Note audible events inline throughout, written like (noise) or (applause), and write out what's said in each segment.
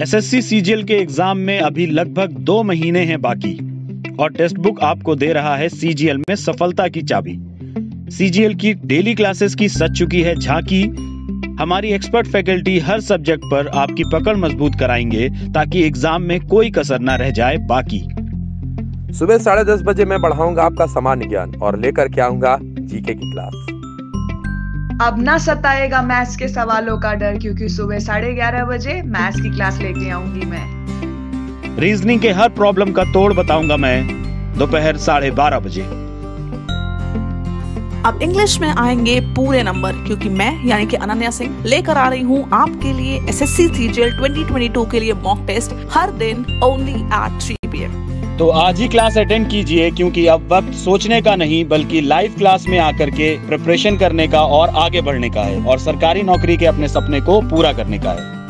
SSC CGL के exam में अभी लगभग दो महीने हैं बाकी और टेक्स्ट बुक आपको दे रहा है सीजीएल में सफलता की चाबी सीजीएल की डेली क्लासेस की सच चुकी है झांकी हमारी एक्सपर्ट फैकल्टी हर सब्जेक्ट पर आपकी पकड़ मजबूत कराएंगे ताकि एग्जाम में कोई कसर ना रह जाए बाकी सुबह साढ़े दस बजे मैं बढ़ाऊंगा आपका सामान्य ज्ञान और लेकर के आऊंगा जीके की क्लास अब ना सताएगा मैथ्स के सवालों का डर क्योंकि सुबह साढ़े ग्यारह बजे मैथ्स की क्लास लेके आऊंगी मैं रीजनिंग के हर प्रॉब्लम का तोड़ बताऊंगा मैं दोपहर साढ़े बारह बजे अब इंग्लिश में आएंगे पूरे नंबर क्योंकि मैं यानी कि अनन्या सिंह लेकर आ रही हूँ आपके लिए S S C C G L twenty twenty two के लिए मॉक टेस्ट हर दिन ओनली एट थ्री तो आज ही क्लास अटेंड कीजिए क्योंकि अब वक्त सोचने का नहीं बल्कि लाइव क्लास में आकर के प्रिपरेशन करने का और आगे बढ़ने का है और सरकारी नौकरी के अपने सपने को पूरा करने का है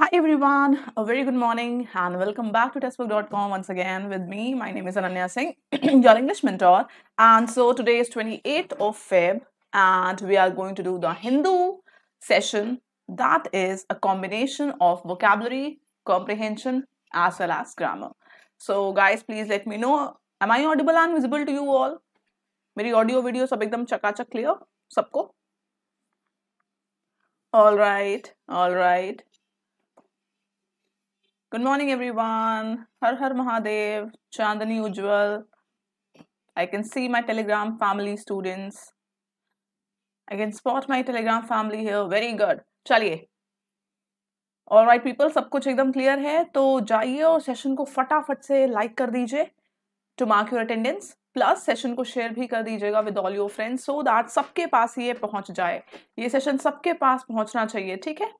Hi everyone, a very good morning and welcome back to testbook.com once again with me. My name is Ananya Singh, (clears throat) your English mentor. And so today is 28th of Feb and we are going to do the Hindu session that is a combination of vocabulary, comprehension as well as grammar. So guys, please let me know, am I audible and visible to you all? My audio video सब एकदम चकाचक clear all right? All good morning everyone हर हर Mahadev Chandni Ujjwal I can see my Telegram family students I can spot my Telegram family है very good चलिए और right people सब कुछ एकदम क्लियर है तो जाइए और सेशन को फटाफट से लाइक कर दीजिए to mark your attendance plus session को शेयर भी कर दीजिएगा with all your friends so that सबके पास ये पहुंच जाए ये सेशन सबके पास पहुंचना चाहिए ठीक है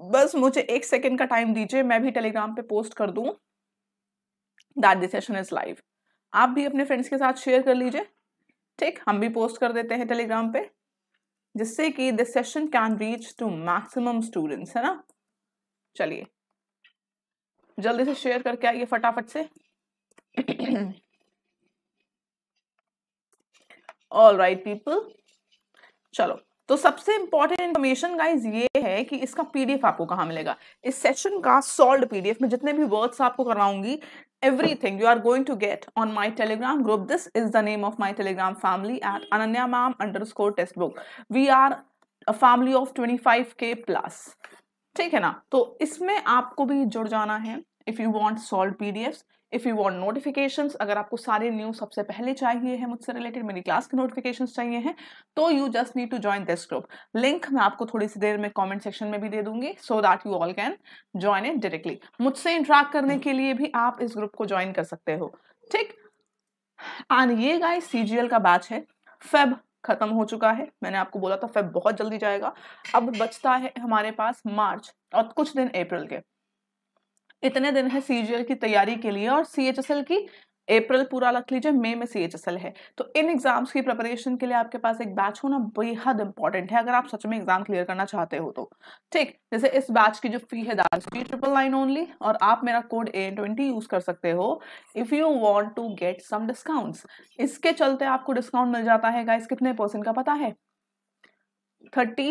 बस मुझे एक सेकेंड का टाइम दीजिए मैं भी टेलीग्राम पे पोस्ट कर दूँ that this session is live आप भी अपने फ्रेंड्स के साथ शेयर कर लीजिए ठीक हम भी पोस्ट कर देते हैं टेलीग्राम पे जिससे कि this session can reach to maximum students है ना चलिए जल्दी से शेयर करके आइए फटाफट से ऑल राइट पीपल चलो तो सबसे इंपॉर्टेंट इन्फॉर्मेशन गाइज ये है कि इसका पीडीएफ आपको कहाँ मिलेगा इस सेशन का सॉल्व पीडीएफ में जितने भी वर्ड्स आपको करवाऊंगी everything you are going to get on my Telegram group this is the name of my Telegram family at Ananya ma'am underscore textbook we are family of twenty five K plus ठीक है ना तो इसमें आपको भी जुड़ जाना है if you want solve P D F if you want notification अगर आपको सारे न्यूज़ सबसे पहले चाहिए हैं मुझसे रिलेटेड मेरी क्लास के नोटिफिकेशन चाहिए हैं तो you just need to join this group link मैं आपको थोड़ी सी देर में कॉमेंट सेक्शन में भी दे दूंगी so that you all can join it directly मुझसे इंटरेक्ट करने के लिए भी आप इस ग्रुप को ज्वाइन कर सकते हो ठीक एंड ये गाय सी जी एल का बैच है फेब खत्म हो चुका है मैंने आपको बोला था फेब बहुत जल्दी जाएगा अब बचता है हमारे पास मार्च और कुछ दिन अप्रैल के इतने दिन है सीजीएल की तैयारी के लिए और सी की अप्रैल पूरा रख लीजिए मई में सी है तो इन एग्जाम्स की प्रिपरेशन के लिए आपके पास एक बैच होना बेहद इंपॉर्टेंट है अगर आप सच में एग्जाम क्लियर करना चाहते हो तो ठीक जैसे इस बैच की जो फी है दाल फी ट्रिपल नाइन ओनली और आप मेरा कोड ए ट्वेंटी यूज कर सकते हो if you want to get some discount इसके चलते आपको डिस्काउंट मिल जाता है गाइस कितने परसेंट का पता है थर्टी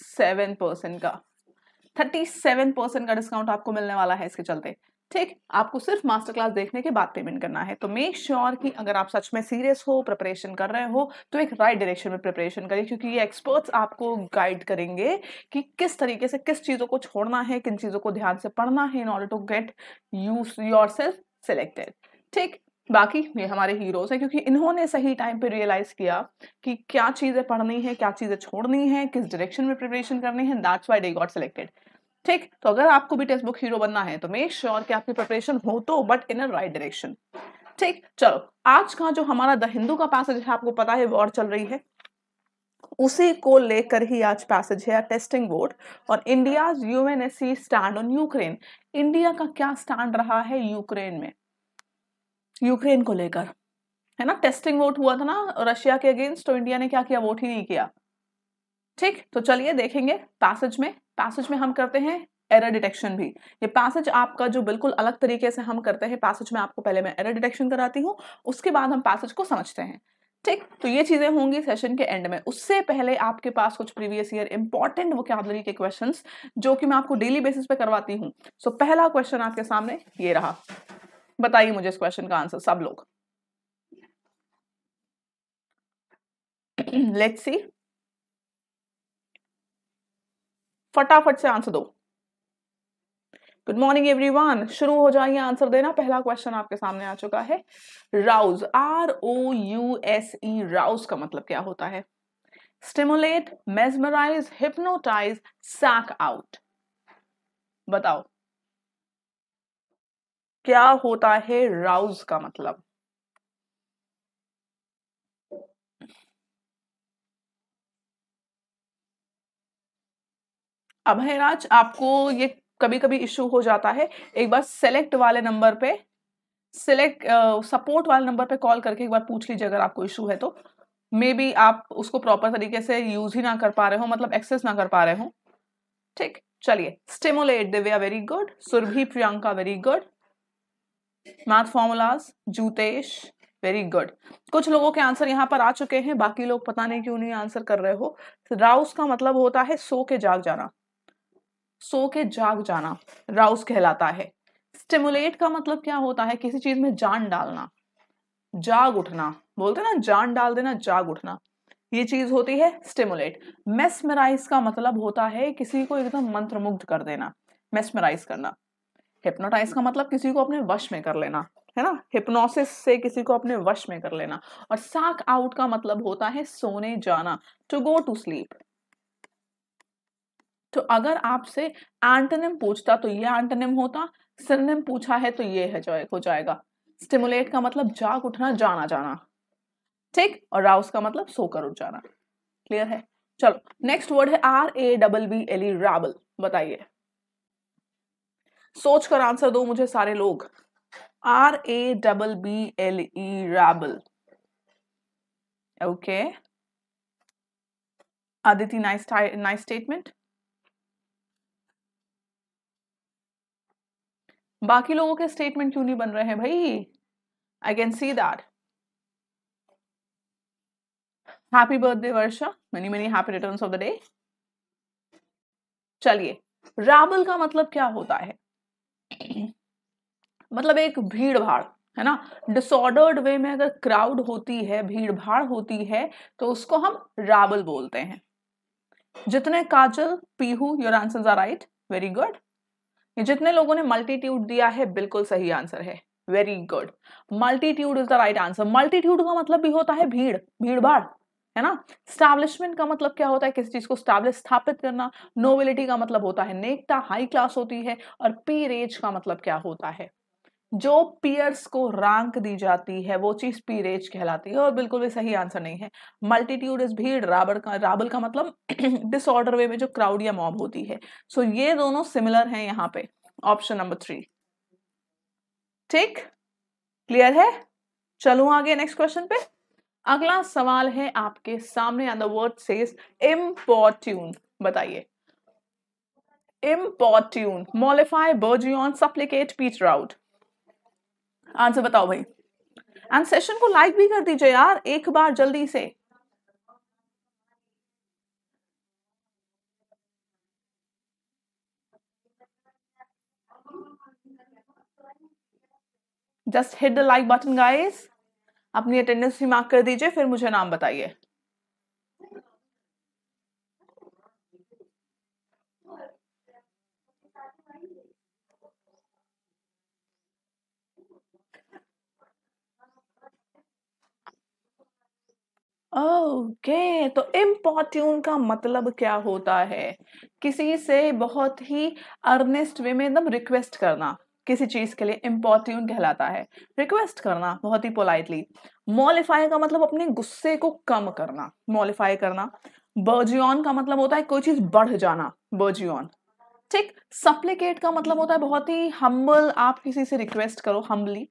सेवन परसेंट का थर्टी सेवन परसेंट का डिस्काउंट आपको मिलने वाला है इसके चलते ठीक आपको सिर्फ मास्टर क्लास देखने के बाद पेमेंट करना है तो मेक श्योर sure कि अगर आप सच में सीरियस हो प्रिपरेशन कर रहे हो तो एक राइट right डायरेक्शन में प्रिपरेशन करिए क्योंकि ये एक्सपर्ट्स आपको गाइड करेंगे कि किस तरीके से किस चीज़ों को छोड़ना है किन चीज़ों को ध्यान से पढ़ना है in order to get you yourself selected ठीक बाकी ये हमारे हीरोज हैं क्योंकि इन्होंने सही टाइम पे रियलाइज़ किया कि क्या चीज़ें पढ़नी है क्या चीज़ें छोड़नी है किस डायरेक्शन में प्रिपरेशन करनी है that's why they got selected ठीक तो अगर आपको भी टेक्स्ट बुक हीरो बनना है तो मेक श्योर कि आपकी प्रिपरेशन हो तो but in a right direction ठीक चलो आज का जो हमारा द हिंदू का पैसेज है आपको पता है वॉर चल रही है उसी को लेकर ही आज पैसेज है टेस्टिंग बोर्ड और India UNSC stand on Ukraine India का क्या स्टैंड रहा है यूक्रेन में यूक्रेन को लेकर है ना टेस्टिंग वोट हुआ था ना रशिया के अगेंस्ट तो इंडिया ने क्या किया वोट ही नहीं किया ठीक तो चलिए देखेंगे पैसेज में पैसेज में हम करते हैं एरर डिटेक्शन भी ये पैसेज आपका जो बिल्कुल अलग तरीके से हम करते हैं पैसेज में आपको पहले मैं एरर डिटेक्शन कराती हूँ उसके बाद हम पैसेज को समझते हैं ठीक तो ये चीज़ें होंगी सेशन के एंड में उससे पहले आपके पास कुछ प्रीवियस ईयर इंपॉर्टेंट वोकेबलरी के क्वेश्चंस जो कि मैं आपको डेली बेसिस पे करवाती हूँ सो so, पहला क्वेश्चन आपके सामने ये रहा बताइए मुझे इस क्वेश्चन का आंसर सब लोग लेट्स (clears throat) सी फटाफट से आंसर दो गुड मॉर्निंग एवरीवन शुरू हो जाइए आंसर देना पहला क्वेश्चन आपके सामने आ चुका है rouse R O U S E rouse का मतलब क्या होता है stimulate mesmerize hypnotize sack out बताओ क्या होता है राउज का मतलब अब है राज आपको ये कभी कभी इश्यू हो जाता है एक बार सेलेक्ट वाले नंबर पे सिलेक्ट सपोर्ट वाले नंबर पे कॉल करके एक बार पूछ लीजिए अगर आपको इशू है तो मे बी आप उसको प्रॉपर तरीके से यूज ही ना कर पा रहे हो मतलब एक्सेस ना कर पा रहे हो ठीक चलिए stimulate Divya very good Surabhi Priyanka very good math formulas Jutesh very good कुछ लोगों के आंसर यहाँ पर आ चुके हैं बाकी लोग पता नहीं क्यों नहीं आंसर कर रहे हो राउस का मतलब होता है सो के जाग जाना सो के जाग जाना राउस कहलाता है स्टिमुलेट का मतलब क्या होता है किसी चीज में जान डालना जाग उठना बोलते ना जान डाल देना जाग उठना ये चीज होती है स्टिमुलेट मेस्मराइज का मतलब होता है किसी को एकदम मंत्रमुग्ध कर देना मेस्मराइज करना हिप्नोटाइज का मतलब किसी को अपने वश में कर लेना है ना हिप्नोसिस से किसी को अपने वश में कर लेना और साक आउट का मतलब होता है सोने जाना टू गो टू स्लीप तो अगर आपसे एंटनिम पूछता तो ये एंटनिम होता सिननिम पूछा है तो ये है जाए, हो जाएगा स्टिमुलेट का मतलब जाग उठना जाना जाना ठीक और राउस का मतलब सोकर उठ जाना क्लियर है चलो नेक्स्ट वर्ड है R A double B L E rabble बताइए सोच कर आंसर दो मुझे सारे लोग R A double B L E rabble okay Aditi nice nice statement बाकी लोगों के स्टेटमेंट क्यों नहीं बन रहे हैं भाई I can see that happy birthday Varsha many many happy returns of the day चलिए रैबल का मतलब क्या होता है मतलब एक भीड़ भाड़ है ना डिसऑर्डर्ड वे में अगर क्राउड होती है भीड़ भाड़ होती है तो उसको हम रावल बोलते हैं जितने Kajal Pihu your answer are right very good जितने लोगों ने मल्टीट्यूड दिया है बिल्कुल सही आंसर है very good multitude is the right answer multitude का मतलब भी होता है भीड़ भीड़ भाड़ है ना स्टैब्लिशमेंट का मतलब क्या होता है किसी चीज को स्टैब्लिश स्थापित करना नोबिलिटी का मतलब होता है नेकता हाई क्लास होती है और पीरेज का मतलब क्या होता है जो पीयर्स को रैंक दी जाती है वो चीज पीरेज कहलाती है और बिल्कुल भी सही आंसर नहीं है मल्टीट्यूड इज भीड़ राबल का राबल का मतलब डिसऑर्डर (coughs) वे में जो क्राउड या मॉब होती है सो ये दोनों सिमिलर हैं यहाँ पे ऑप्शन नंबर थ्री ठीक क्लियर है चलू आगे नेक्स्ट क्वेश्चन पे अगला सवाल है आपके सामने and the word says importune बताइए इम्पोर्ट्यून मॉलिफाई बर्जियन सप्लीकेट पीच राउट आंसर बताओ भाई एंड सेशन को लाइक भी कर दीजिए यार एक बार जल्दी से just hit the like button guys अपनी अटेंडेंस भी मार्क कर दीजिए फिर मुझे नाम बताइए ओके okay, तो इम्पॉर्ट्यून का मतलब क्या होता है किसी से बहुत ही अर्नेस्ट वे में एकदम रिक्वेस्ट करना किसी चीज़ के लिए इम्पोर्ट्यून कहलाता है रिक्वेस्ट करना बहुत ही पोलाइटली मॉलिफाई का मतलब अपने गुस्से को कम करना मॉलिफाई करना बर्जियन का मतलब होता है कोई चीज़ बढ़ जाना बर्जियन ठीक सप्लीकेट का मतलब होता है बहुत ही हम्बल आप किसी से रिक्वेस्ट करो हम्बली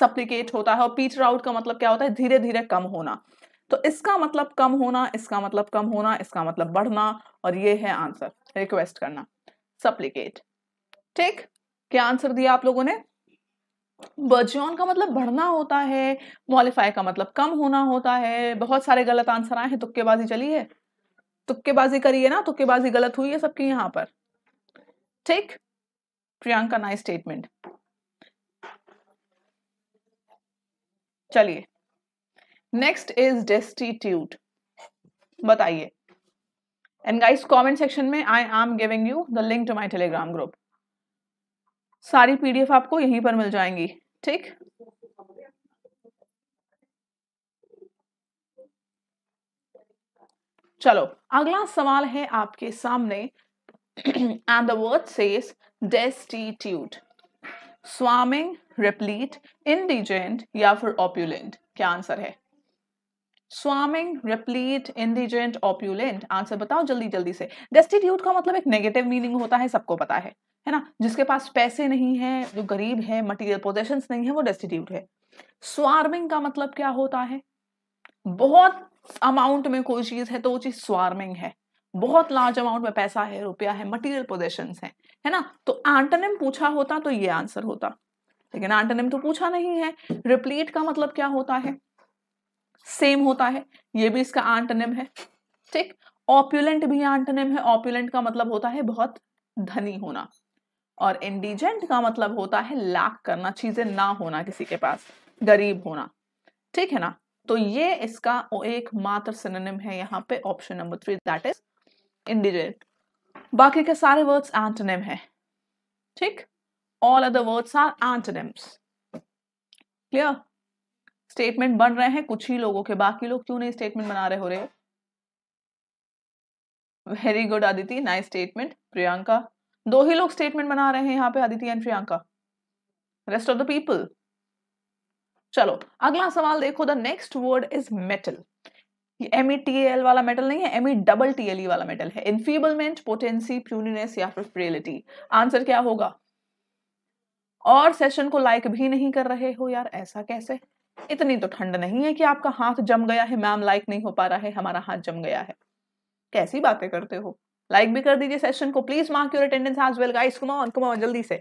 सप्लीकेट होता है और पीटर आउट का मतलब क्या होता है धीरे धीरे कम होना तो इसका मतलब कम होना इसका मतलब कम होना इसका मतलब बढ़ना और ये है आंसर रिक्वेस्ट करना सप्लीकेट ठीक क्या आंसर दिया आप लोगों ने बर्जियन का मतलब बढ़ना होता है मॉलिफाई का मतलब कम होना होता है बहुत सारे गलत आंसर आए हैं तुक्केबाजी चली है तुक्केबाजी करिए ना तुक्केबाजी गलत हुई है सबकी यहां पर ठीक प्रियंका नाई स्टेटमेंट चलिए नेक्स्ट इज डेस्टिट्यूट बताइए एंड गाइस कमेंट सेक्शन में I am giving you the link to my Telegram group सारी पीडीएफ आपको यहीं पर मिल जाएंगी ठीक चलो अगला सवाल है आपके सामने and the word says destitute swarming replete indigent या फिर ऑप्यूलेंट क्या आंसर है swarming replete indigent opulent answer बताओ जल्दी जल्दी से डेस्टिट्यूट का मतलब एक नेगेटिव मीनिंग होता है सबको पता है है ना जिसके पास पैसे नहीं है जो गरीब है मटेरियल पोजेशन नहीं है वो डेस्टिट्यूट है स्वार्मिंग का मतलब क्या होता है बहुत अमाउंट में कोई चीज है तो वो चीज स्वार्मिंग है बहुत लार्ज अमाउंट में पैसा है रुपया है मटेरियल पोजेशन है है ना तो आंटनिम पूछा होता तो ये आंसर होता लेकिन आंटनिम तो पूछा नहीं है रिप्लीट का मतलब क्या होता है सेम होता है ये भी इसका आंटनिम है ठीक ऑप्यूलेंट भी आंटनिम है ऑप्यूलेंट का मतलब होता है बहुत धनी होना और इंडिजेंट का मतलब होता है लैक करना चीजें ना होना किसी के पास गरीब होना ठीक है ना तो ये इसका एकमात्र सिनोनिम है यहाँ पे option number three that is indigent बाकी के सारे वर्ड्स एंटोनिम है ठीक all other words are antonyms clear statement बन रहे हैं कुछ ही लोगों के बाकी लोग क्यों नहीं स्टेटमेंट बना रहे हो रहे very good Aditi nice statement Priyanka दो ही लोग स्टेटमेंट बना रहे हैं यहाँ पे Aditya and Priyanka rest of the people चलो अगला सवाल देखो the next word is mettle M E T L वाला मेटल नहीं है M E double T L E वाला मेटल है इनफीबलमेंट पोटेंसी प्यूनिनेस या फिर फ्रेलिटी आंसर क्या होगा और सेशन को लाइक भी नहीं कर रहे हो यार ऐसा कैसे इतनी तो ठंड नहीं है कि आपका हाथ जम गया है मैम लाइक नहीं हो पा रहा है हमारा हाथ जम गया है कैसी बातें करते हो लाइक भी कर दीजिए सेशन को प्लीज मार्क योर अटेंडेंस आज well guys come on come on जल्दी से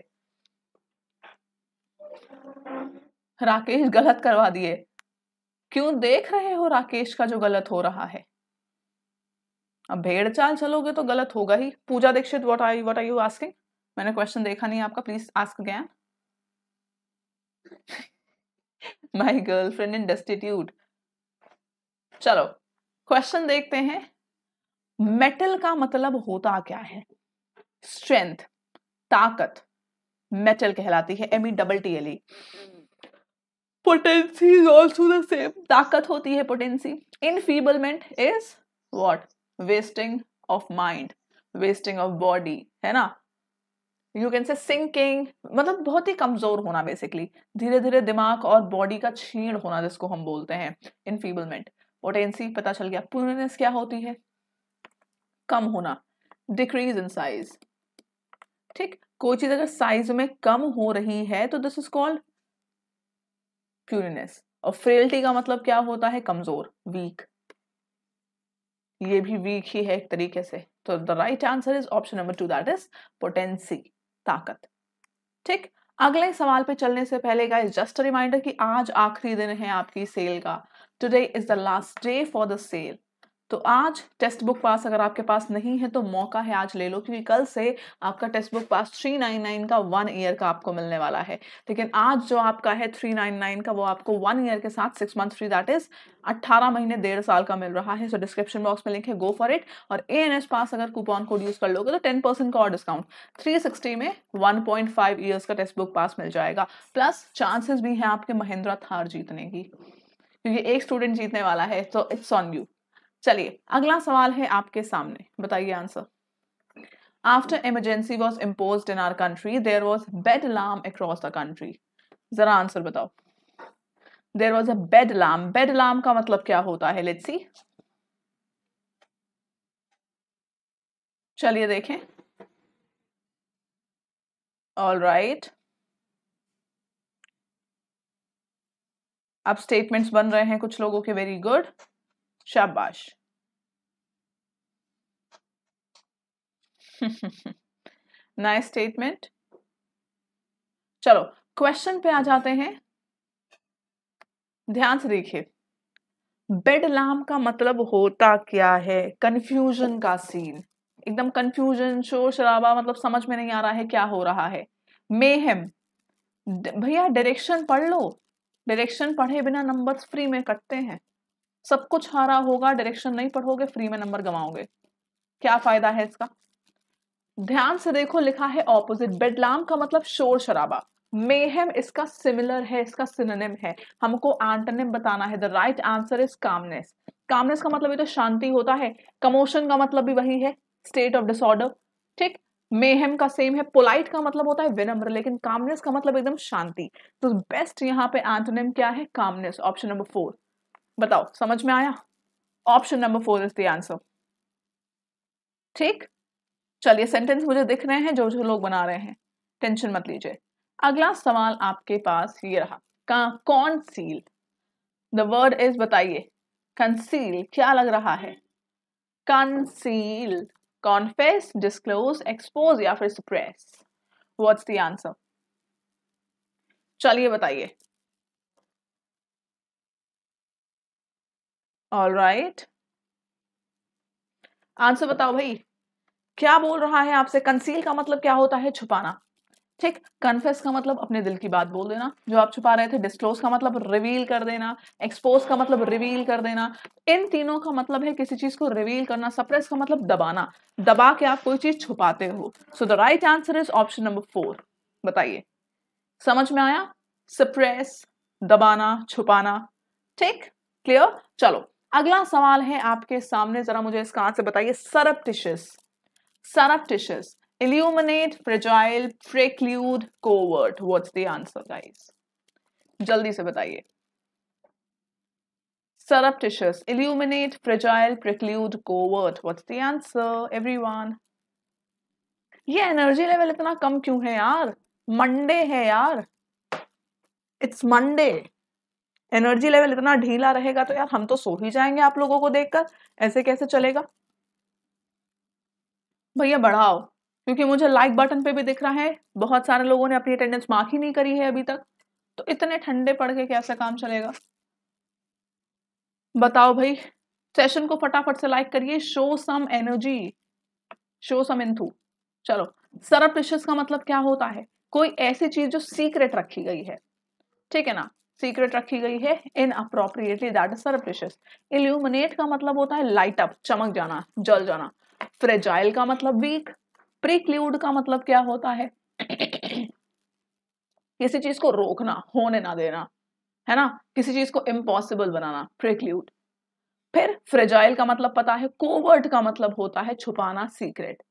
राकेश गलत करवा दिए क्यों देख रहे हो राकेश का जो गलत हो रहा है अब भेड़ चाल चलोगे तो गलत होगा ही Pooja Dixit what I what are you asking मैंने क्वेश्चन देखा नहीं आपका please ask again my girlfriend in destitute चलो क्वेश्चन देखते हैं मेटल का मतलब होता क्या है स्ट्रेंथ ताकत मेटल कहलाती है M E double T L E potency is also the same ताकत होती है potency enfeeblement is what wasting of mind wasting of body है ना यू कैन से सिंकिंग मतलब बहुत ही कमजोर होना बेसिकली धीरे धीरे दिमाग और बॉडी का छीण होना जिसको हम बोलते हैं इनफीबलमेंट पोटेंसी पता चल गया पुननेस क्या होती है कम होना डिक्रीज इन साइज ठीक कोई चीज अगर साइज में कम हो रही है तो दिस इज कॉल्ड प्यूरिनेस और फ्रेल्टी का मतलब क्या होता है कमजोर वीक ये भी वीक ही है एक तरीके से तो the right answer is option number two that is potency ताकत ठीक अगले सवाल पे चलने से पहले गाइस जस्ट रिमाइंडर कि आज आखिरी दिन है आपकी सेल का today is the last day for the sale तो आज टेस्ट बुक पास अगर आपके पास नहीं है तो मौका है आज ले लो क्योंकि कल से आपका टेस्ट बुक पास 399 का वन ईयर का आपको मिलने वाला है लेकिन आज जो आपका है 399 का वो आपको वन ईयर के साथ six month free that is 18 महीने डेढ़ साल का मिल रहा है सो डिस्क्रिप्शन बॉक्स में लिंक है गो फॉर इट और ए एन एस पास अगर कूपन कोड यूज़ कर लोगे तो टेन परसेंट का और डिस्काउंट थ्री सिक्सटी में वन पॉइंट फाइव ईयर्स का टेक्स्ट बुक पास मिल जाएगा प्लस चांसेस भी हैं आपके महिंद्रा थार जीतने की क्योंकि एक स्टूडेंट जीतने वाला है तो इट्स ऑन यू चलिए अगला सवाल है आपके सामने बताइए answer after emergency was impose in our country there was bedlam across the country जरा आंसर बताओ there was a bedlam bedlam का मतलब क्या होता है लेट्स सी चलिए देखें ऑल राइट right. अब स्टेटमेंट्स बन रहे हैं कुछ लोगों के वेरी गुड शाबाश नाइस स्टेटमेंट चलो क्वेश्चन पे आ जाते हैं ध्यान से देखिए बेड लाम का मतलब होता क्या है कंफ्यूजन का सीन एकदम कंफ्यूजन शोर शराबा मतलब समझ में नहीं आ रहा है क्या हो रहा है मेहम भैया डायरेक्शन पढ़ लो डायरेक्शन पढ़े बिना नंबर्स फ्री में कटते हैं सब कुछ हारा होगा डायरेक्शन नहीं पढ़ोगे फ्री में नंबर गवाओगे क्या फायदा है इसका ध्यान से देखो लिखा है ऑपोजिट बेडलाम का मतलब शोर शराबा मेहम इसका सिमिलर है इसका सिनोनिम है हमको एंटोनिम बताना है the right answer is calmness calmness का मतलब ये तो शांति होता है कमोशन का मतलब भी वही है स्टेट ऑफ डिसऑर्डर ठीक मेहम का सेम है पोलाइट का मतलब होता है विनम्र लेकिन कामनेस का मतलब एकदम शांति तो बेस्ट यहाँ पे एंटोनिम क्या है कामनेस ऑप्शन नंबर फोर बताओ समझ में आया option number four is the answer ठीक चलिए सेंटेंस मुझे दिख रहे हैं जो जो लोग बना रहे हैं टेंशन मत लीजिए अगला सवाल आपके पास ये रहा का conceal the word is बताइए कंसील क्या लग रहा है कंसील कॉन्फेस डिस्क्लोज एक्सपोज या फिर सुप्रेस व्हाट्स द आंसर चलिए बताइए ऑल राइट आंसर बताओ भाई क्या बोल रहा है आपसे कंसील का मतलब क्या होता है छुपाना ठीक कन्फेस का मतलब अपने दिल की बात बोल देना जो आप छुपा रहे थे डिस्क्लोज का मतलब रिवील कर देना एक्सपोज का मतलब रिवील कर देना इन तीनों का मतलब है किसी चीज को रिवील करना सप्रेस का मतलब दबाना दबा के आप कोई चीज छुपाते हो so the right answer is option number four बताइए समझ में आया सप्रेस दबाना छुपाना ठीक क्लियर चलो अगला सवाल है आपके सामने जरा मुझे इसका आंसर बताइए surreptitious surreptitious illuminate fragile preclude covert what's the answer guys जल्दी से बताइए surreptitious illuminate fragile preclude covert what's the answer everyone ये एनर्जी लेवल इतना कम क्यों है यार मंडे है यार इट्स मंडे एनर्जी लेवल इतना ढीला रहेगा तो यार हम तो सो ही जाएंगे आप लोगों को देखकर ऐसे कैसे चलेगा भैया बढ़ाओ क्योंकि मुझे लाइक बटन पे भी दिख रहा है बहुत सारे लोगों ने अपनी अटेंडेंस मार्क ही नहीं करी है अभी तक तो इतने ठंडे पड़ के कैसा काम चलेगा बताओ भाई सेशन को फटाफट से लाइक करिए show some energy show some enthu चलो सरप्रिशस का मतलब क्या होता है कोई ऐसी चीज जो सीक्रेट रखी गई है ठीक है ना सीक्रेट रखी गई है inappropriately that is surreptitious illuminate का मतलब होता है लाइट अप चमक जाना जल जाना फ्रेजाइल का मतलब वीक प्रिक्लूड का मतलब क्या होता है किसी चीज को रोकना होने ना देना है ना किसी चीज को इम्पॉसिबल बनाना प्रिक्लूड फिर फ्रेजाइल का मतलब पता है कोवर्ट का मतलब होता है छुपाना सीक्रेट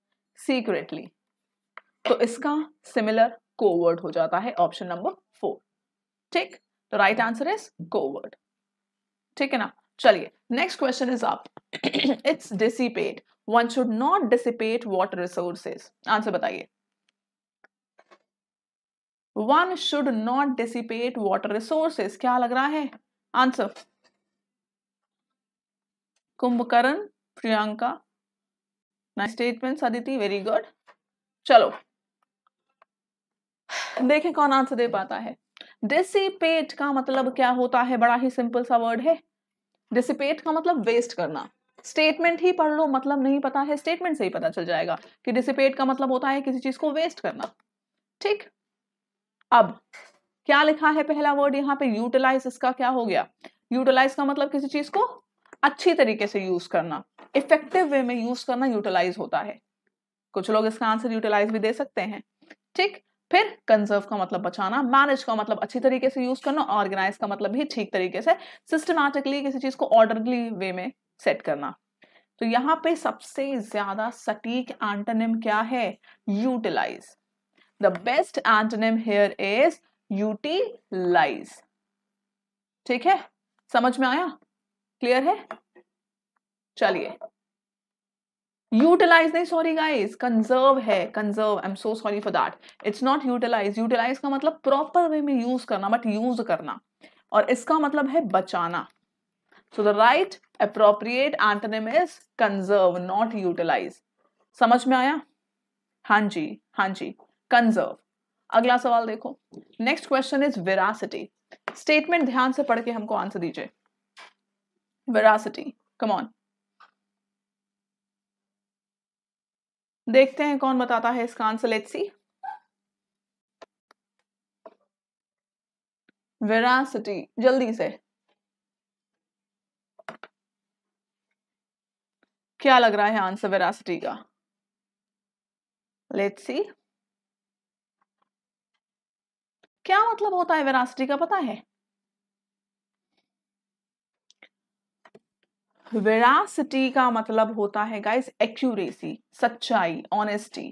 सीक्रेटली तो इसका सिमिलर कोवर्ट हो जाता है ऑप्शन नंबर फोर ठीक तो राइट आंसर इज गोवर्ड ठीक है ना चलिए next question is up it's dissipate one should not dissipate water resources answer बताइए one should not dissipate water resources क्या लग रहा है answer Kumbhakarna Priyanka nice statement Aditi very good चलो देखें कौन आंसर दे पाता है डिसिपेट का मतलब क्या होता है बड़ा ही सिंपल सा वर्ड है डिसिपेट का मतलब वेस्ट करना स्टेटमेंट ही पढ़ लो मतलब नहीं पता है स्टेटमेंट से ही पता चल जाएगा कि डिसिपेट का मतलब होता है किसी चीज को वेस्ट करना ठीक अब क्या लिखा है पहला वर्ड यहाँ पे यूटिलाइज इसका क्या हो गया यूटिलाइज का मतलब किसी चीज को अच्छी तरीके से यूज करना इफेक्टिव वे में यूज करना यूटिलाइज होता है कुछ लोग इसका आंसर यूटिलाइज भी दे सकते हैं ठीक फिर कंजर्व का मतलब बचाना मैनेज का मतलब अच्छी तरीके से यूज करना ऑर्गेनाइज का मतलब भी ठीक तरीके से सिस्टमैटिकली किसी चीज को ऑर्डरली वे में सेट करना तो यहाँ पे सबसे ज्यादा सटीक एंटोनिम क्या है utilize the best antonym here is utilize ठीक है समझ में आया क्लियर है चलिए यूटिलाइज नहीं सॉरी गाइज कंजर्व है conserve I am so sorry for that it's not utilize utilize का मतलब प्रॉपर वे में यूज करना बट यूज करना और इसका मतलब है बचाना so the right appropriate antonym is conserve not utilize समझ में आया हाँ जी हाँ जी कंजर्व अगला सवाल देखो next question is veracity statement ध्यान से पढ़ के हमको आंसर दीजिए विरासिटी कम ऑन देखते हैं कौन बताता है इसका आंसर लेट्स सी वेरासिटी जल्दी से क्या लग रहा है आंसर वेरासिटी का लेट्स सी क्या मतलब होता है वेरासिटी का पता है वेरासिटी का मतलब होता है गाइस एक्यूरेसी सच्चाई ऑनेस्टी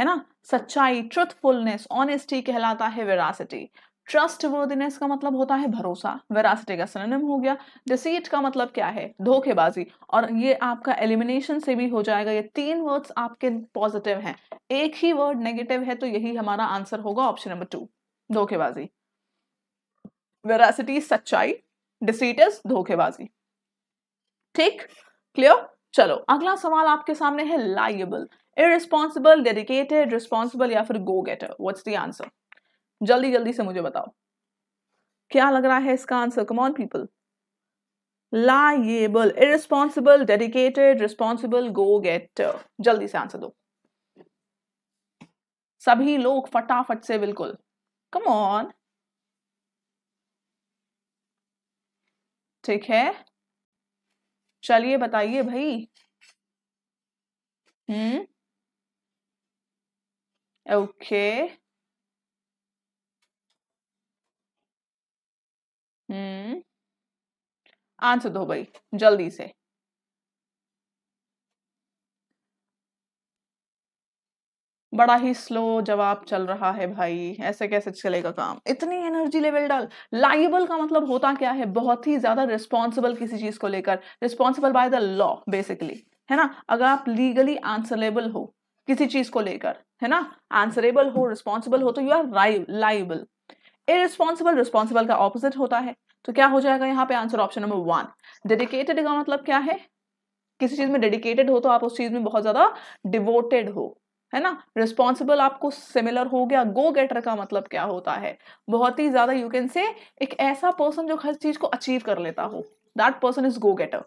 है ना सच्चाई ट्रुथफुलनेस ऑनेस्टी कहलाता है वेरासिटी ट्रस्ट वर्दिनेस का मतलब होता है भरोसा वेरासिटी का सिनोनिम हो गया डिसीट का मतलब क्या है धोखेबाजी और ये आपका एलिमिनेशन से भी हो जाएगा ये तीन वर्ड्स आपके पॉजिटिव हैं एक ही वर्ड नेगेटिव है तो यही हमारा आंसर होगा ऑप्शन नंबर टू धोखेबाजी वेरासिटी सच्चाई डिसीट इज धोखेबाजी ठीक क्लियर चलो अगला सवाल आपके सामने है लाइएबल इरेस्पॉन्सिबल डेडिकेटेड रिस्पॉन्सिबल या फिर go getter what's the answer जल्दी जल्दी से मुझे बताओ क्या लग रहा है इसका answer come on people liable irresponsible dedicated responsible go getter जल्दी से आंसर दो सभी लोग फटाफट से बिल्कुल कमॉन ठीक है चलिए बताइए भाई हम्म ओके हम्म आंसर दो भाई जल्दी से बड़ा ही स्लो जवाब चल रहा है भाई ऐसे कैसे चलेगा काम इतनी एनर्जी लेवल डाल लाइबल का मतलब होता क्या है बहुत ही ज़्यादा रिस्पॉन्सिबल किसी चीज़ को लेकर responsible by the law basically है ना अगर आप लीगली आंसरेबल हो किसी चीज़ को लेकर है ना आंसरेबल हो रिस्पॉन्सिबल हो तो you are liable irresponsible responsible का ऑपोजिट होता है तो क्या हो जाएगा यहाँ पे answer option number one dedicated का मतलब क्या है किसी चीज में डेडिकेटेड हो तो आप उस चीज में बहुत ज्यादा डिवोटेड हो है ना रिस्पॉन्सिबल आपको सिमिलर हो गया गो गेटर का मतलब क्या होता है बहुत ही ज्यादा यू कैन से एक ऐसा पर्सन जो हर चीज को अचीव कर लेता हो that person is go getter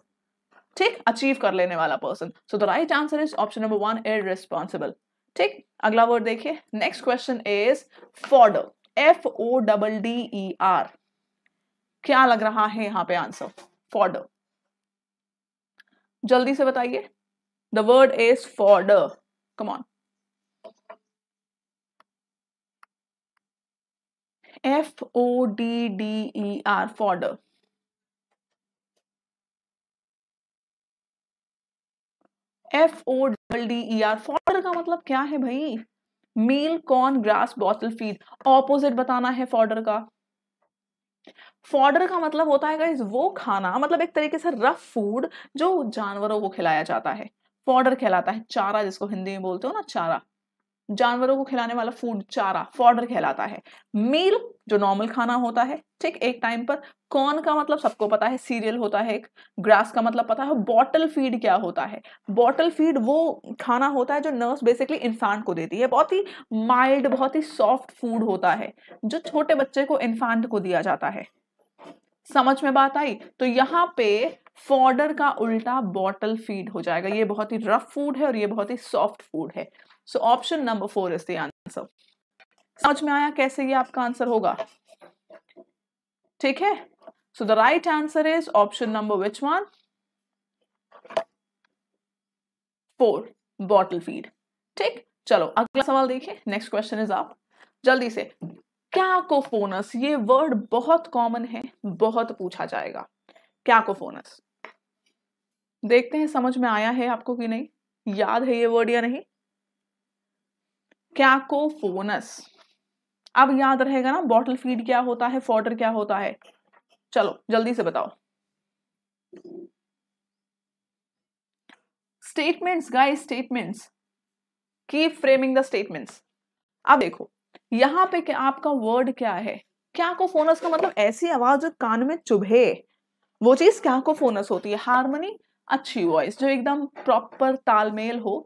ठीक अचीव कर लेने वाला person so the right answer is option number one is responsible ठीक अगला वर्ड देखिए next question is fodder F O double D E R क्या लग रहा है यहां पे आंसर फॉर्डर जल्दी से बताइए the word is fodder come on F O D D E R fodder F O double D E R का मतलब क्या है भाई meal corn grass bottle feed opposite बताना है फॉर्डर का फॉर्डर का मतलब होता है गाइस वो खाना मतलब एक तरीके से रफ फूड जो जानवरों को खिलाया जाता है फॉर्डर कहलाता है चारा जिसको हिंदी में बोलते हो ना चारा जानवरों को खिलाने वाला फूड चारा फॉर्डर कहलाता है मील जो नॉर्मल खाना होता है ठीक एक टाइम पर कॉर्न का मतलब सबको पता है सीरियल होता है एक ग्रास का मतलब पता है बॉटल फीड क्या होता है बॉटल फीड वो खाना होता है जो नर्स बेसिकली इंसान को देती है बहुत ही माइल्ड बहुत ही सॉफ्ट फूड होता है जो छोटे बच्चे को इन्फांट को दिया जाता है समझ में बात आई तो यहाँ पे फॉर्डर का उल्टा बॉटल फीड हो जाएगा ये बहुत ही रफ फूड है और ये बहुत ही सॉफ्ट फूड है so option number four is the answer समझ में आया कैसे ये आपका आंसर होगा ठीक है so the right answer is option number which one four bottle feed ठीक चलो अगला सवाल देखिए नेक्स्ट क्वेश्चन इज आप जल्दी से क्या कोफोनस ये वर्ड बहुत कॉमन है बहुत पूछा जाएगा क्या कोफोनस देखते हैं समझ में आया है आपको कि नहीं याद है ये वर्ड या नहीं कैकोफोनस अब याद रहेगा ना बॉटल फीड क्या होता है फॉटर क्या होता है चलो जल्दी से बताओ स्टेटमेंट्स गाय स्टेटमेंट्स की फ्रेमिंग द स्टेटमेंट्स अब देखो यहां पे क्या आपका वर्ड क्या है क्या को फोनस का मतलब ऐसी आवाज जो कान में चुभे वो चीज क्या को फोनस होती है हारमोनी अच्छी वॉइस जो एकदम प्रॉपर तालमेल हो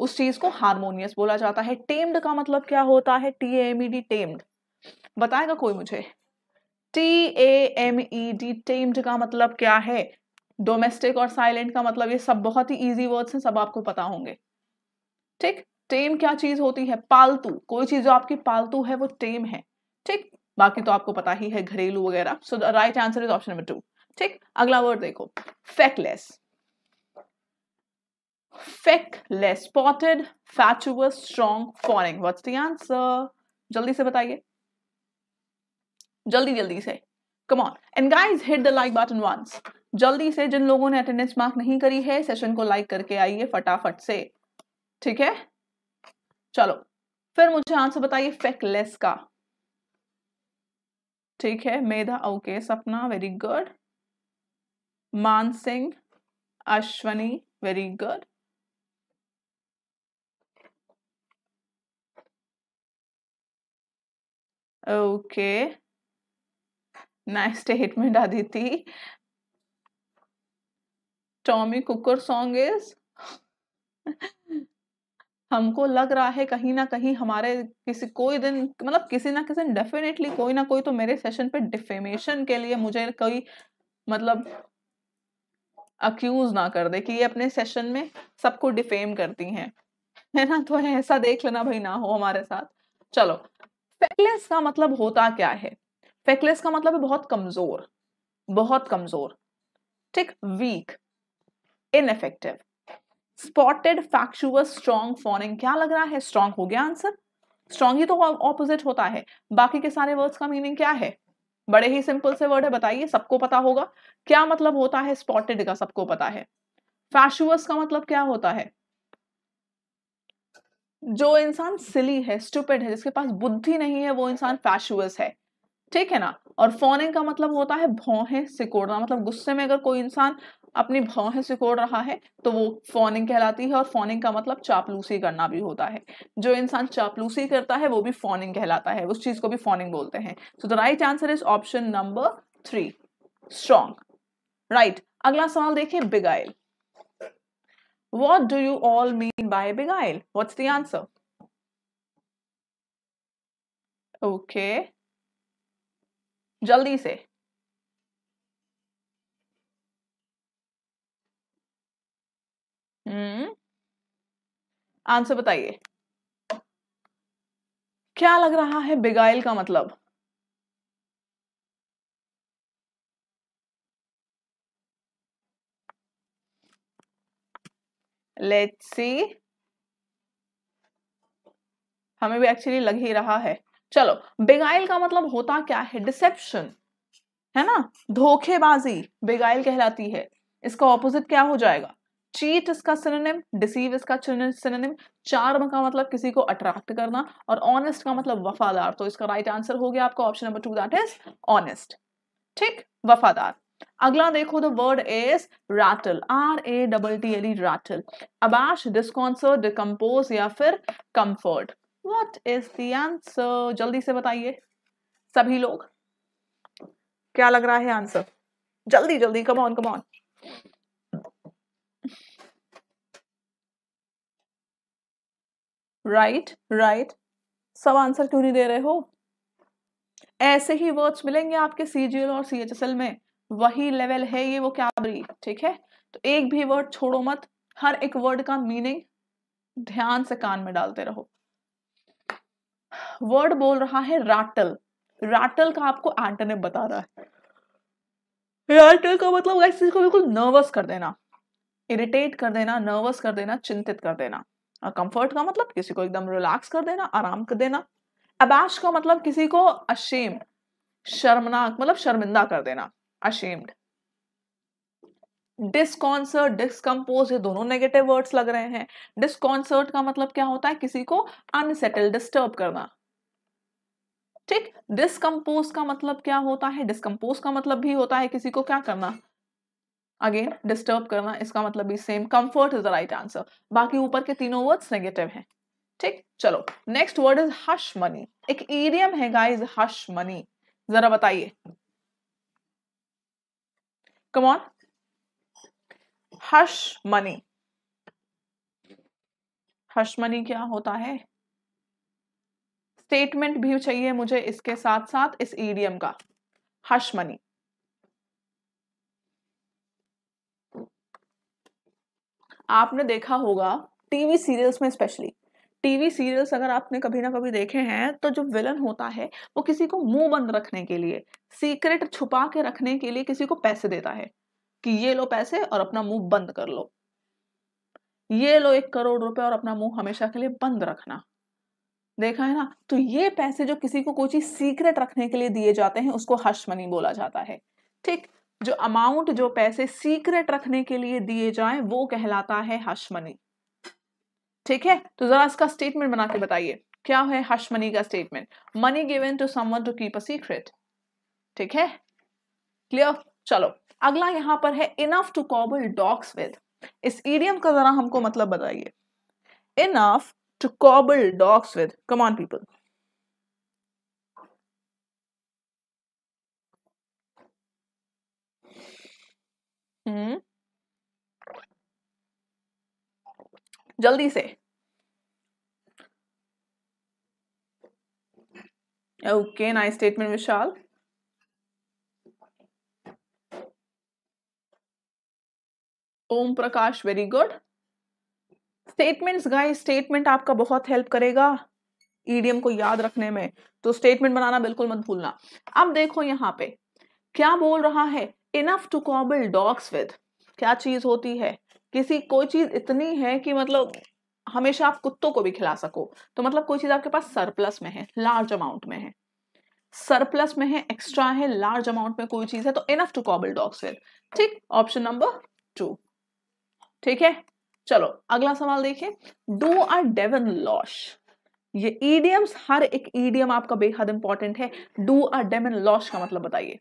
उस चीज को हारमोनियस बोला जाता है टेम्ड का मतलब क्या होता है T M E D tamed बताएगा कोई मुझे T A M E D tamed का मतलब क्या है डोमेस्टिक और साइलेंट का मतलब ये सब बहुत ही इजी वर्ड्स हैं सब आपको पता होंगे ठीक टेम क्या चीज होती है पालतू कोई चीज जो आपकी पालतू है वो टेम है ठीक बाकी तो आपको पता ही है घरेलू वगैरह so the right answer is option number two ठीक अगला वर्ड देखो फेकलेस thick, less spotted, fatuous, strong, foreign. What's the answer? जल्दी से बताइए जल्दी जल्दी से come on and guys hit the like button once जल्दी से जिन लोगों ने अटेंडेंस मार्क नहीं करी है सेशन को लाइक करके आइए फटाफट से ठीक है चलो फिर मुझे आंसर बताइए फेकलेस का ठीक है Medha okay Sapna very good Maan Singh Ashwani very good okay nice statement Aditi Tommy cooker song is हमको लग रहा है कहीं ना कहीं हमारे किसी कोई दिन मतलब किसी ना किसी डेफिनेटली कोई ना कोई तो मेरे सेशन पे डिफेमेशन के लिए मुझे कोई मतलब अक्यूज ना कर दे कि ये अपने सेशन में सबको डिफेम करती हैं है ना तो ऐसा देख लेना भाई ना हो हमारे साथ चलो फेकलेस का मतलब होता क्या है फेकलेस का मतलब है बहुत कमजोर बहुत कमजोर ठीक weak ineffective spotted factious strong fawning क्या लग रहा है स्ट्रॉन्ग हो गया आंसर स्ट्रॉन्ग ही तो ऑपोजिट होता है बाकी के सारे वर्ड्स का मीनिंग क्या है बड़े ही सिंपल से वर्ड है बताइए सबको पता होगा क्या मतलब होता है स्पॉटेड का सबको पता है फैशुअस का मतलब क्या होता है जो इंसान सिली है स्टूपेड है जिसके पास बुद्धि नहीं है वो इंसान फैशुअस है ठीक है ना और फोनिंग का मतलब होता है भौहें सिकोड़ना मतलब गुस्से में अगर कोई इंसान अपनी भौहें सिकोड़ रहा है तो वो फोनिंग कहलाती है और फोनिंग का मतलब चापलूसी करना भी होता है जो इंसान चापलूसी करता है वो भी फोनिंग कहलाता है उस चीज को भी फोनिंग बोलते हैं so the right answer is option number three strong right अगला सवाल देखिए beguile What do you all mean by beguile? What's the answer? Okay. Jaldi से Hmm. Answer बताइए क्या लग रहा है बिगाइल का मतलब लेट्स सी हमें भी एक्चुअली लग ही रहा है चलो बेगाइल का मतलब होता क्या है डिसेप्शन है ना धोखेबाजी बेगाइल कहलाती है इसका ऑपोजिट क्या हो जाएगा चीट इसका सिनोनिम डिसीव इसका सिनोनिम चार्म का मतलब किसी को अट्रैक्ट करना और ऑनेस्ट का मतलब वफादार तो इसका राइट आंसर हो गया आपका option number two that is honest ठीक वफादार अगला देखो the word is rattle R A double T L rattle abash disconcert decompose या फिर कंफर्ट वट इज दंसर जल्दी से बताइए सभी लोग क्या लग रहा है आंसर जल्दी जल्दी come on come on right right सब आंसर क्यों नहीं दे रहे हो ऐसे ही वर्ड्स मिलेंगे आपके सीजीएल और सीएचएसएल में वही लेवल है ये वो क्या ठीक है तो एक भी वर्ड छोड़ो मत हर एक वर्ड का मीनिंग ध्यान से कान में डालते रहो वर्ड बोल रहा है राटल राटल का आपको एंटनिम बता रहा है राटल का मतलब को बिल्कुल नर्वस कर देना इरिटेट कर देना नर्वस कर देना चिंतित कर देना और कंफर्ट का मतलब किसी को एकदम रिलैक्स कर देना आराम कर देना अबैश का मतलब किसी को अशेम शर्मनाक मतलब शर्मिंदा कर देना ashamed डिसकॉन्सर्ट डिसकम्पोज ये दोनों नेगेटिव वर्ड्स लग रहे हैं डिसकॉन्सर्ट का मतलब क्या होता है किसी को अनसेटल डिस्टर्ब करना ठीक डिसकम्पोज का मतलब क्या होता है डिसकम्पोज का मतलब भी होता है किसी को क्या करना अगेन डिस्टर्ब करना इसका मतलब भी same comfort is the right answer बाकी ऊपर के तीनों वर्ड्स नेगेटिव हैं ठीक चलो next word is hush money एक ईडियम है गाइज हश मनी जरा बताइए Come on. Hush money hush money क्या होता है स्टेटमेंट भी चाहिए मुझे इसके साथ साथ इस ईडीएम का हर्ष मनी आपने देखा होगा टीवी सीरियल्स में स्पेशली टीवी सीरियल्स अगर आपने कभी ना कभी देखे हैं तो जो विलन होता है वो किसी को मुंह बंद रखने के लिए सीक्रेट छुपा के रखने के लिए किसी को पैसे देता है कि ये लो पैसे और अपना मुंह बंद कर लो ये लो एक करोड़ रुपए और अपना मुंह हमेशा के लिए बंद रखना देखा है ना तो ये पैसे जो किसी को कोई चीज सीक्रेट रखने के लिए दिए जाते हैं उसको हश मनी बोला जाता है ठीक जो अमाउंट जो पैसे सीक्रेट रखने के लिए दिए जाए वो कहलाता है हश मनी ठीक है तो जरा इसका स्टेटमेंट बना के बताइए क्या है हर्ष मनी का statement money given to someone to keep a secret ठीक है क्लियर चलो अगला यहां पर है enough to cobble dogs with इस ईडियम का जरा हमको मतलब बताइए enough to cobble dogs with come on people hmm जल्दी से okay nice statement Vishal Om Prakash very good statements guys statement आपका बहुत हेल्प करेगा ईडीएम e को याद रखने में तो स्टेटमेंट बनाना बिल्कुल मत भूलना अब देखो यहाँ पे क्या बोल रहा है enough to cobble dogs with क्या चीज होती है किसी कोई चीज इतनी है कि मतलब हमेशा आप कुत्तों को भी खिला सको तो मतलब कोई चीज आपके पास सरप्लस में है लार्ज अमाउंट में है सरप्लस में है एक्स्ट्रा है लार्ज अमाउंट में कोई चीज है तो इनफ टू कॉबल डॉग्स फिर ठीक ऑप्शन नंबर टू ठीक है चलो अगला सवाल देखिए डू आर डेवन लॉश ये ईडियम्स हर एक ईडियम आपका बेहद इंपॉर्टेंट है डू आर डेमन लॉश का मतलब बताइए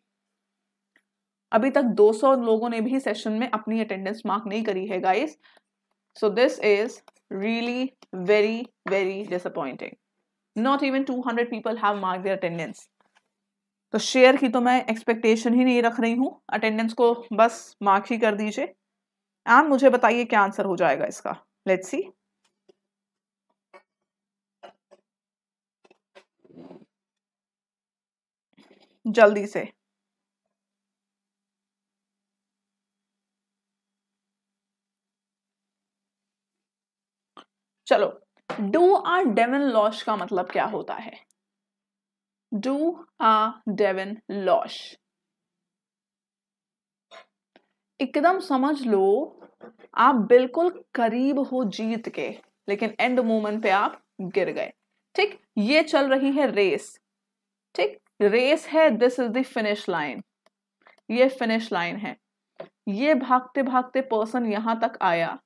अभी तक 200 लोगों ने भी सेशन में अपनी अटेंडेंस मार्क नहीं करी है guys so this is really very very disappointing not even 200 hundred people have mark their attendance तो शेयर की तो मैं एक्सपेक्टेशन ही नहीं रख रही हूँ अटेंडेंस को बस मार्क ही कर दीजिए एंड मुझे बताइए क्या आंसर हो जाएगा इसका लेट्स सी जल्दी से चलो डू आ डेवन लॉश का मतलब क्या होता है डू आ डेवन लॉश एकदम समझ लो आप बिल्कुल करीब हो जीत के लेकिन एंड मोमेंट पे आप गिर गए ठीक ये चल रही है रेस ठीक रेस है दिस इज फिनिश लाइन ये फिनिश लाइन है ये भागते भागते पर्सन यहां तक आया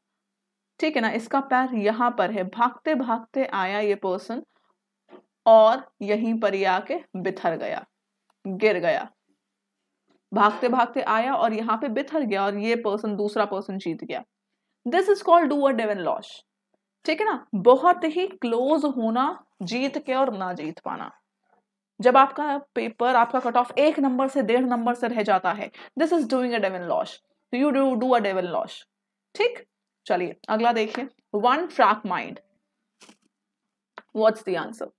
ठीक है ना इसका पैर यहां पर है भागते भागते आया ये पर्सन और यहीं पर ही आके बिथर गया गिर गया भागते भागते आया और यहां पे बिथर गया और ये पर्सन दूसरा पर्सन जीत गया this is called do a Devon Loch ठीक है ना बहुत ही क्लोज होना जीत के और ना जीत पाना जब आपका पेपर आपका कट ऑफ एक नंबर से डेढ़ नंबर से रह जाता है this is doing a Devon Loch you do do a Devon Loch ठीक चलिए अगला देखिए one track mind what's the answer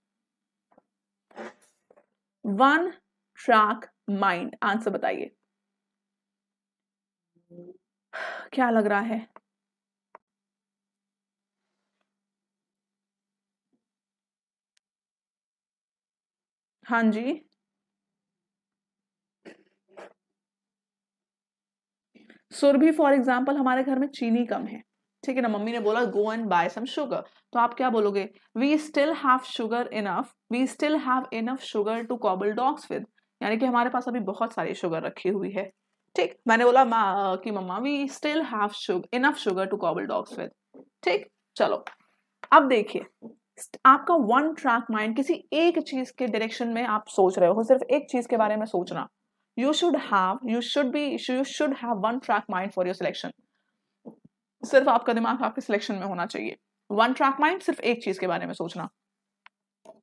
one track mind answer बताइए क्या लग रहा है हाँ जी सुरभि फॉर एग्जाम्पल हमारे घर में चीनी कम है ठीक है ना मम्मी ने बोला go and buy some sugar तो आप क्या बोलोगे we still have sugar enough we still have enough sugar to cobble dogs with यानी कि हमारे पास अभी बहुत सारी शुगर रखी हुई है ठीक मैंने बोला मा, कि mamma we still have sugar enough sugar to cobble dogs with ठीक चलो अब देखिए आपका वन ट्रैक माइंड किसी एक चीज के डायरेक्शन में आप सोच रहे हो सिर्फ एक चीज के बारे में सोचना you should have you should be you should have one track mind for your selection सिर्फ आपका दिमाग आपके सिलेक्शन में होना चाहिए वन ट्रैक माइंड सिर्फ एक चीज के बारे में सोचना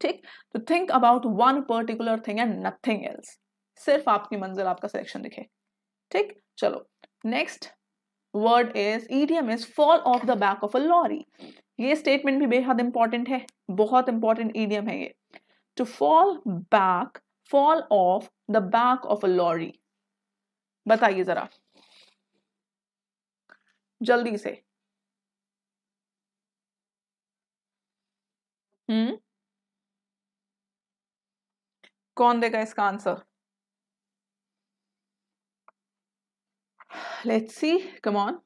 ठीक तो think about one particular thing and nothing else सिर्फ आपकी मंजिल आपका सिलेक्शन दिखे ठीक चलो next word is idiom is fall off the back of a lorry ये स्टेटमेंट भी बेहद इंपॉर्टेंट है बहुत इंपॉर्टेंट ईडीएम है ये to fall back fall off the back of a lorry बताइए जरा जल्दी से हम्म कौन देगा इसका आंसर let's see come on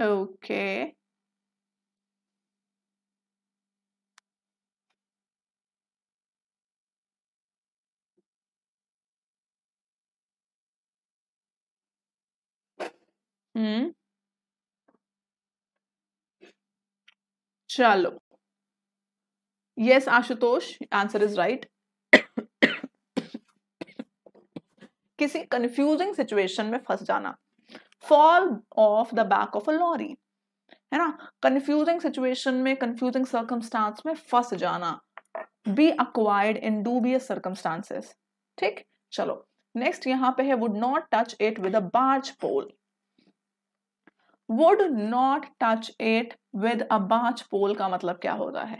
okay हम्म चलो yes Ashutosh answer is right किसी कंफ्यूजिंग सिचुएशन में फंस जाना fall off the back of a lorry है ना कंफ्यूजिंग सिचुएशन में कंफ्यूजिंग सर्कमस्टांस में फंस जाना be acquired in dubious circumstances ठीक चलो नेक्स्ट यहां पे है would not touch it with a barge pole would not touch it with a barge pole का मतलब क्या होता है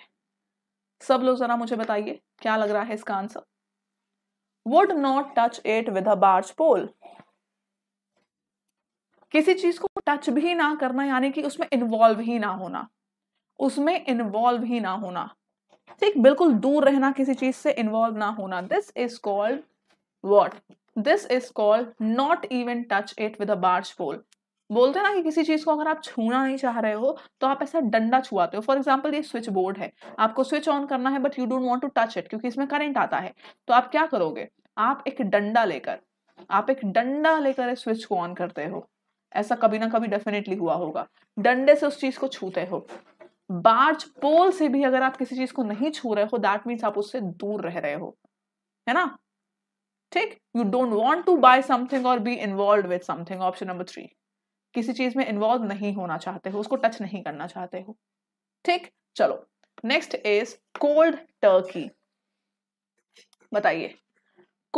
सब लोग जरा मुझे बताइए क्या लग रहा है इसका answer would not touch it with a barge pole किसी चीज को टच भी ना करना यानी कि उसमें इन्वॉल्व ही ना होना उसमें इन्वॉल्व ही ना होना ठीक बिल्कुल दूर रहना किसी चीज से इन्वॉल्व ना होना this is called what this is called not even touch it with a barge pole बोलते हैं ना कि किसी चीज़ को अगर आप छूना नहीं चाह रहे हो तो आप ऐसा डंडा छुआते हो फॉर एग्जाम्पल ये स्विच बोर्ड है आपको स्विच ऑन करना है but you don't want to touch it क्योंकि इसमें करंट आता है तो आप क्या करोगे आप एक डंडा लेकर आप एक डंडा लेकर स्विच को ऑन करते हो ऐसा कभी ना कभी डेफिनेटली हुआ होगा डंडे से उस चीज़ को छूते हो बार्ज पोल से भी अगर आप किसी चीज़ को नहीं छू रहे हो दैट मीन्स आप उससे दूर रह रहे हो है ना ठीक you don't want to buy something और be involve with something option number three किसी चीज में इन्वॉल्व नहीं होना चाहते हो उसको टच नहीं करना चाहते हो ठीक चलो नेक्स्ट इज कोल्ड टर्की बताइए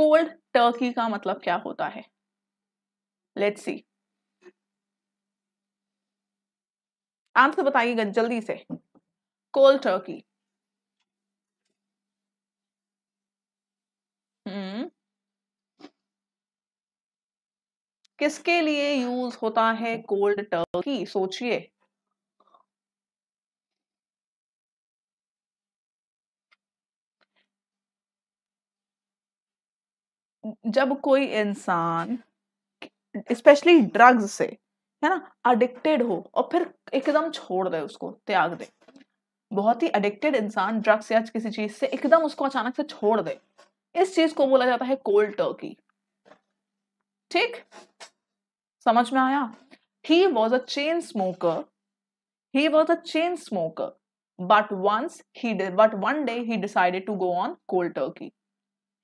कोल्ड टर्की का मतलब क्या होता है लेट्स सी आंसर बताइएगा जल्दी से कोल्ड टर्की हम्म किसके लिए यूज होता है कोल्ड टर्की सोचिए जब कोई इंसान स्पेशली ड्रग्स से है ना अडिक्टेड हो और फिर एकदम छोड़ दे उसको त्याग दे बहुत ही अडिक्टेड इंसान ड्रग्स या किसी चीज से एकदम उसको अचानक से छोड़ दे इस चीज को बोला जाता है कोल्ड टर्की ठीक समझ में आया he was a chain smoker he was a chain smoker but once he but one day he decided to go on cold turkey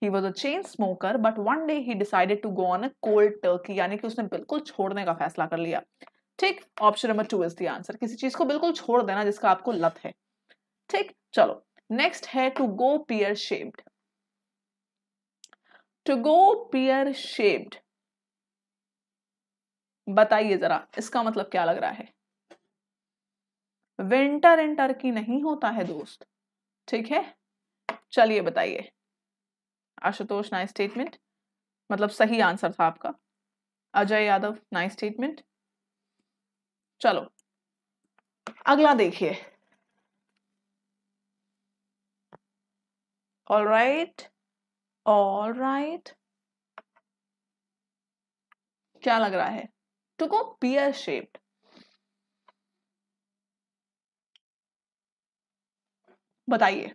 he was a chain smoker but one day he decided to go on a cold turkey यानी कि उसने बिल्कुल छोड़ने का फैसला कर लिया ठीक option number two is the answer किसी चीज को बिल्कुल छोड़ देना जिसका आपको लत है ठीक चलो नेक्स्ट है to go pear shaped to go pear shaped बताइए जरा इसका मतलब क्या लग रहा है विंटर इन टर्की नहीं होता है दोस्त ठीक है चलिए बताइए आशुतोष नाइस स्टेटमेंट मतलब सही आंसर था आपका अजय यादव नाइस स्टेटमेंट चलो अगला देखिए ऑल राइट ऑल राइट क्या लग रहा है to go pear shaped. बताइए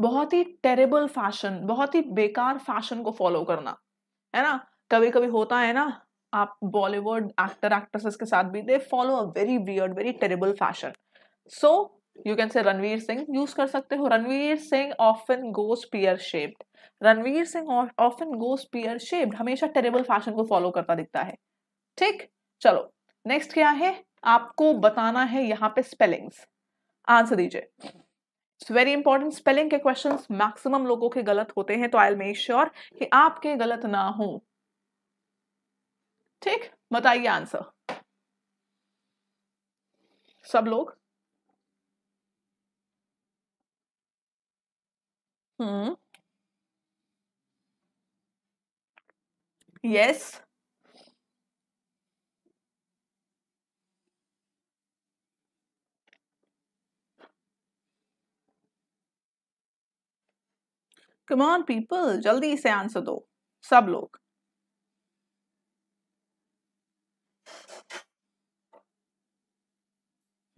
बहुत ही टेरेबल फैशन बहुत ही बेकार फैशन को फॉलो करना है ना कभी कभी होता है ना आप बॉलीवुड एक्टर एक्ट्रेसेस के साथ भी they follow a very weird very terrible fashion so you can say Ranveer Singh use कर सकते हो Ranveer Singh often goes pear shaped Ranveer Singh often goes pear shaped हमेशा टेरेबल फैशन को फॉलो करता दिखता है ठीक चलो नेक्स्ट क्या है आपको बताना है यहाँ पे स्पेलिंग्स आंसर दीजिए इट्स वेरी इंपॉर्टेंट स्पेलिंग के क्वेश्चन मैक्सिमम लोगों के गलत होते हैं तो आई एल मेक श्योर कि आपके गलत ना हो ठीक बताइए आंसर सब लोग हम्म Yes. कम ऑन पीपल जल्दी से आंसर दो सब लोग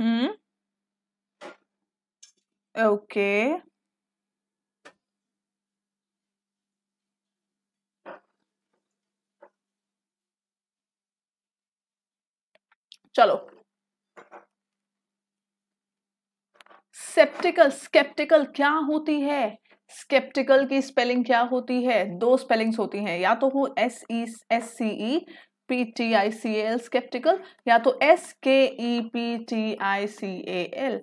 हम्म ओके okay. चलो सेप्टिकल स्केप्टिकल क्या होती है स्केप्टिकल की स्पेलिंग क्या होती है दो स्पेलिंग्स होती हैं या तो हो S E S C E P T I C L sceptical या तो S K E P T I C A L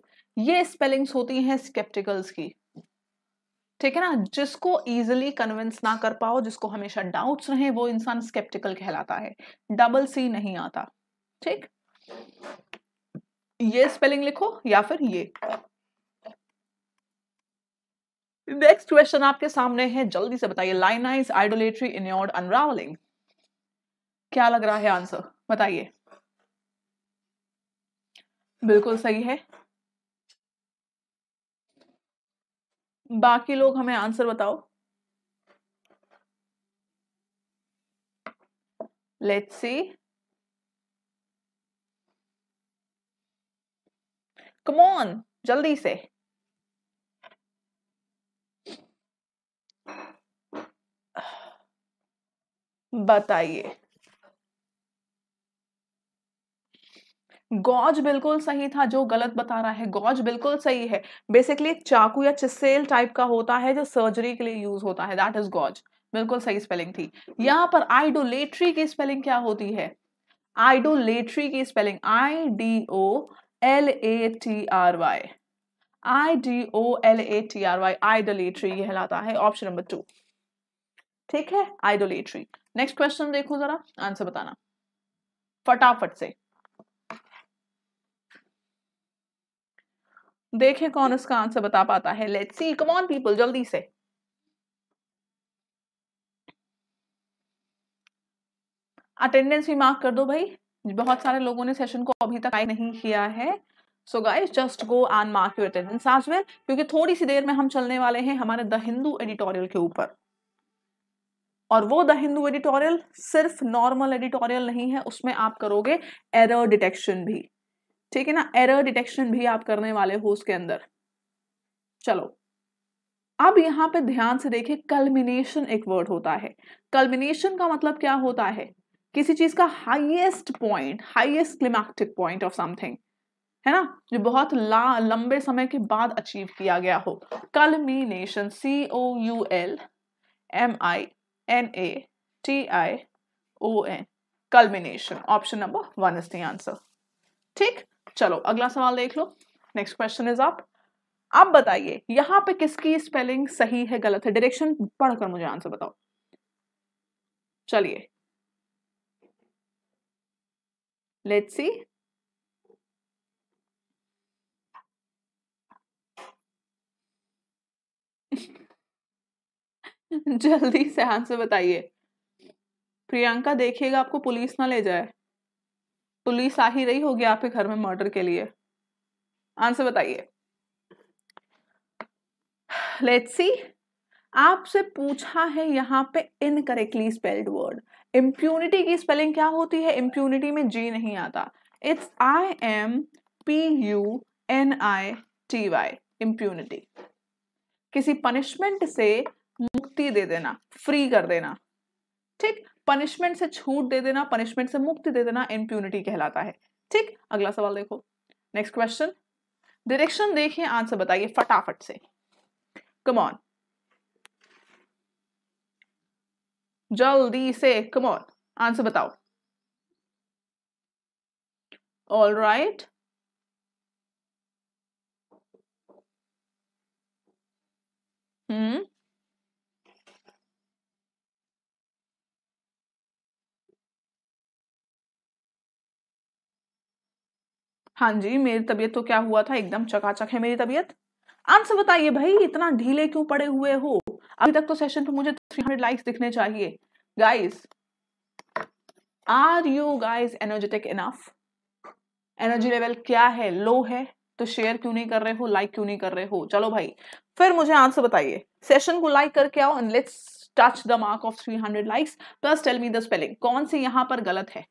ये स्पेलिंग्स होती हैं स्केप्टिकल्स की ठीक है ना जिसको इजिली कन्विंस ना कर पाओ जिसको हमेशा डाउट्स रहे वो इंसान स्केप्टिकल कहलाता है डबल सी नहीं आता ठीक ये स्पेलिंग लिखो या फिर ये नेक्स्ट क्वेश्चन आपके सामने है जल्दी से बताइए लाइनाइज आइडोलेट्री इन योर अनरावलिंग क्या लग रहा है आंसर बताइए बिल्कुल सही है बाकी लोग हमें आंसर बताओ लेट्स सी ऑन जल्दी से बताइए गौज बिल्कुल सही था जो गलत बता रहा है गॉज बिल्कुल सही है बेसिकली एक चाकू या चिसेल टाइप का होता है जो सर्जरी के लिए यूज होता है दैट इज गौज बिल्कुल सही स्पेलिंग थी यहां पर आइडोलेट्री की स्पेलिंग क्या होती है आइडोलेट्री की spelling I D O L A T R Y I D O L A T R Y idolatry ये कहलाता है ऑप्शन नंबर टू ठीक है आइडोलेट्री नेक्स्ट क्वेश्चन देखो जरा आंसर बताना फटाफट से देखें कौन इसका आंसर बता पाता है let's see come on people जल्दी से अटेंडेंस भी मार्क कर दो भाई बहुत सारे लोगों ने सेशन को अभी तक आई नहीं किया है so guys just go and mark your attendance as well क्योंकि थोड़ी सी देर में हम चलने वाले हैं हमारे द हिंदू एडिटोरियल के ऊपर और वो द हिंदू एडिटोरियल सिर्फ नॉर्मल एडिटोरियल नहीं है उसमें आप करोगे एरर डिटेक्शन भी ठीक है ना एरर डिटेक्शन भी आप करने वाले हो उसके अंदर चलो अब यहां पे ध्यान से देखिए कल्मिनेशन एक वर्ड होता है कल्मिनेशन का मतलब क्या होता है किसी चीज का highest point highest climactic point of something है ना जो बहुत ला लंबे समय के बाद अचीव किया गया हो nation C O U L M I N A T I O N culmination option number one is the answer ठीक चलो अगला सवाल देख लो नेक्स्ट क्वेश्चन इज आप अब बताइए यहां पे किसकी स्पेलिंग सही है गलत है डायरेक्शन पढ़कर मुझे आंसर बताओ चलिए Let's see. (laughs) जल्दी से आंसर बताइए प्रियंका देखिएगा आपको पुलिस ना ले जाए पुलिस आ ही रही होगी आपके घर में मर्डर के लिए आंसर बताइए लेट्स सी आपसे पूछा है यहाँ पे इनकरेक्टली स्पेल्ड वर्ड इम्प्यूनिटी की स्पेलिंग क्या होती है इम्प्यूनिटी में जी नहीं आता it's I M P U N I T Y impunity किसी पनिशमेंट से मुक्ति दे देना फ्री कर देना ठीक पनिशमेंट से छूट दे देना पनिशमेंट से मुक्ति दे देना इम्प्यूनिटी कहलाता है ठीक अगला सवाल देखो नेक्स्ट क्वेश्चन डायरेक्शन देखिए आंसर बताइए फटाफट से कम ऑन जल्दी से कम ऑन आंसर बताओ ऑल राइट हम्म हाँ जी मेरी तबीयत तो क्या हुआ था एकदम चकाचक है मेरी तबीयत आंसर बताइए भाई इतना ढीले क्यों पड़े हुए हो अभी तक तो सेशन पे मुझे 300 तो लाइक्स दिखने चाहिए guys are you guys energetic enough energy level क्या है लो है तो शेयर क्यों नहीं कर रहे हो लाइक क्यों नहीं कर रहे हो चलो भाई फिर मुझे आंसर बताइए सेशन को लाइक करके आओ and let's touch the mark of 300 likes plus tell me the spelling कौन सी यहाँ पर गलत है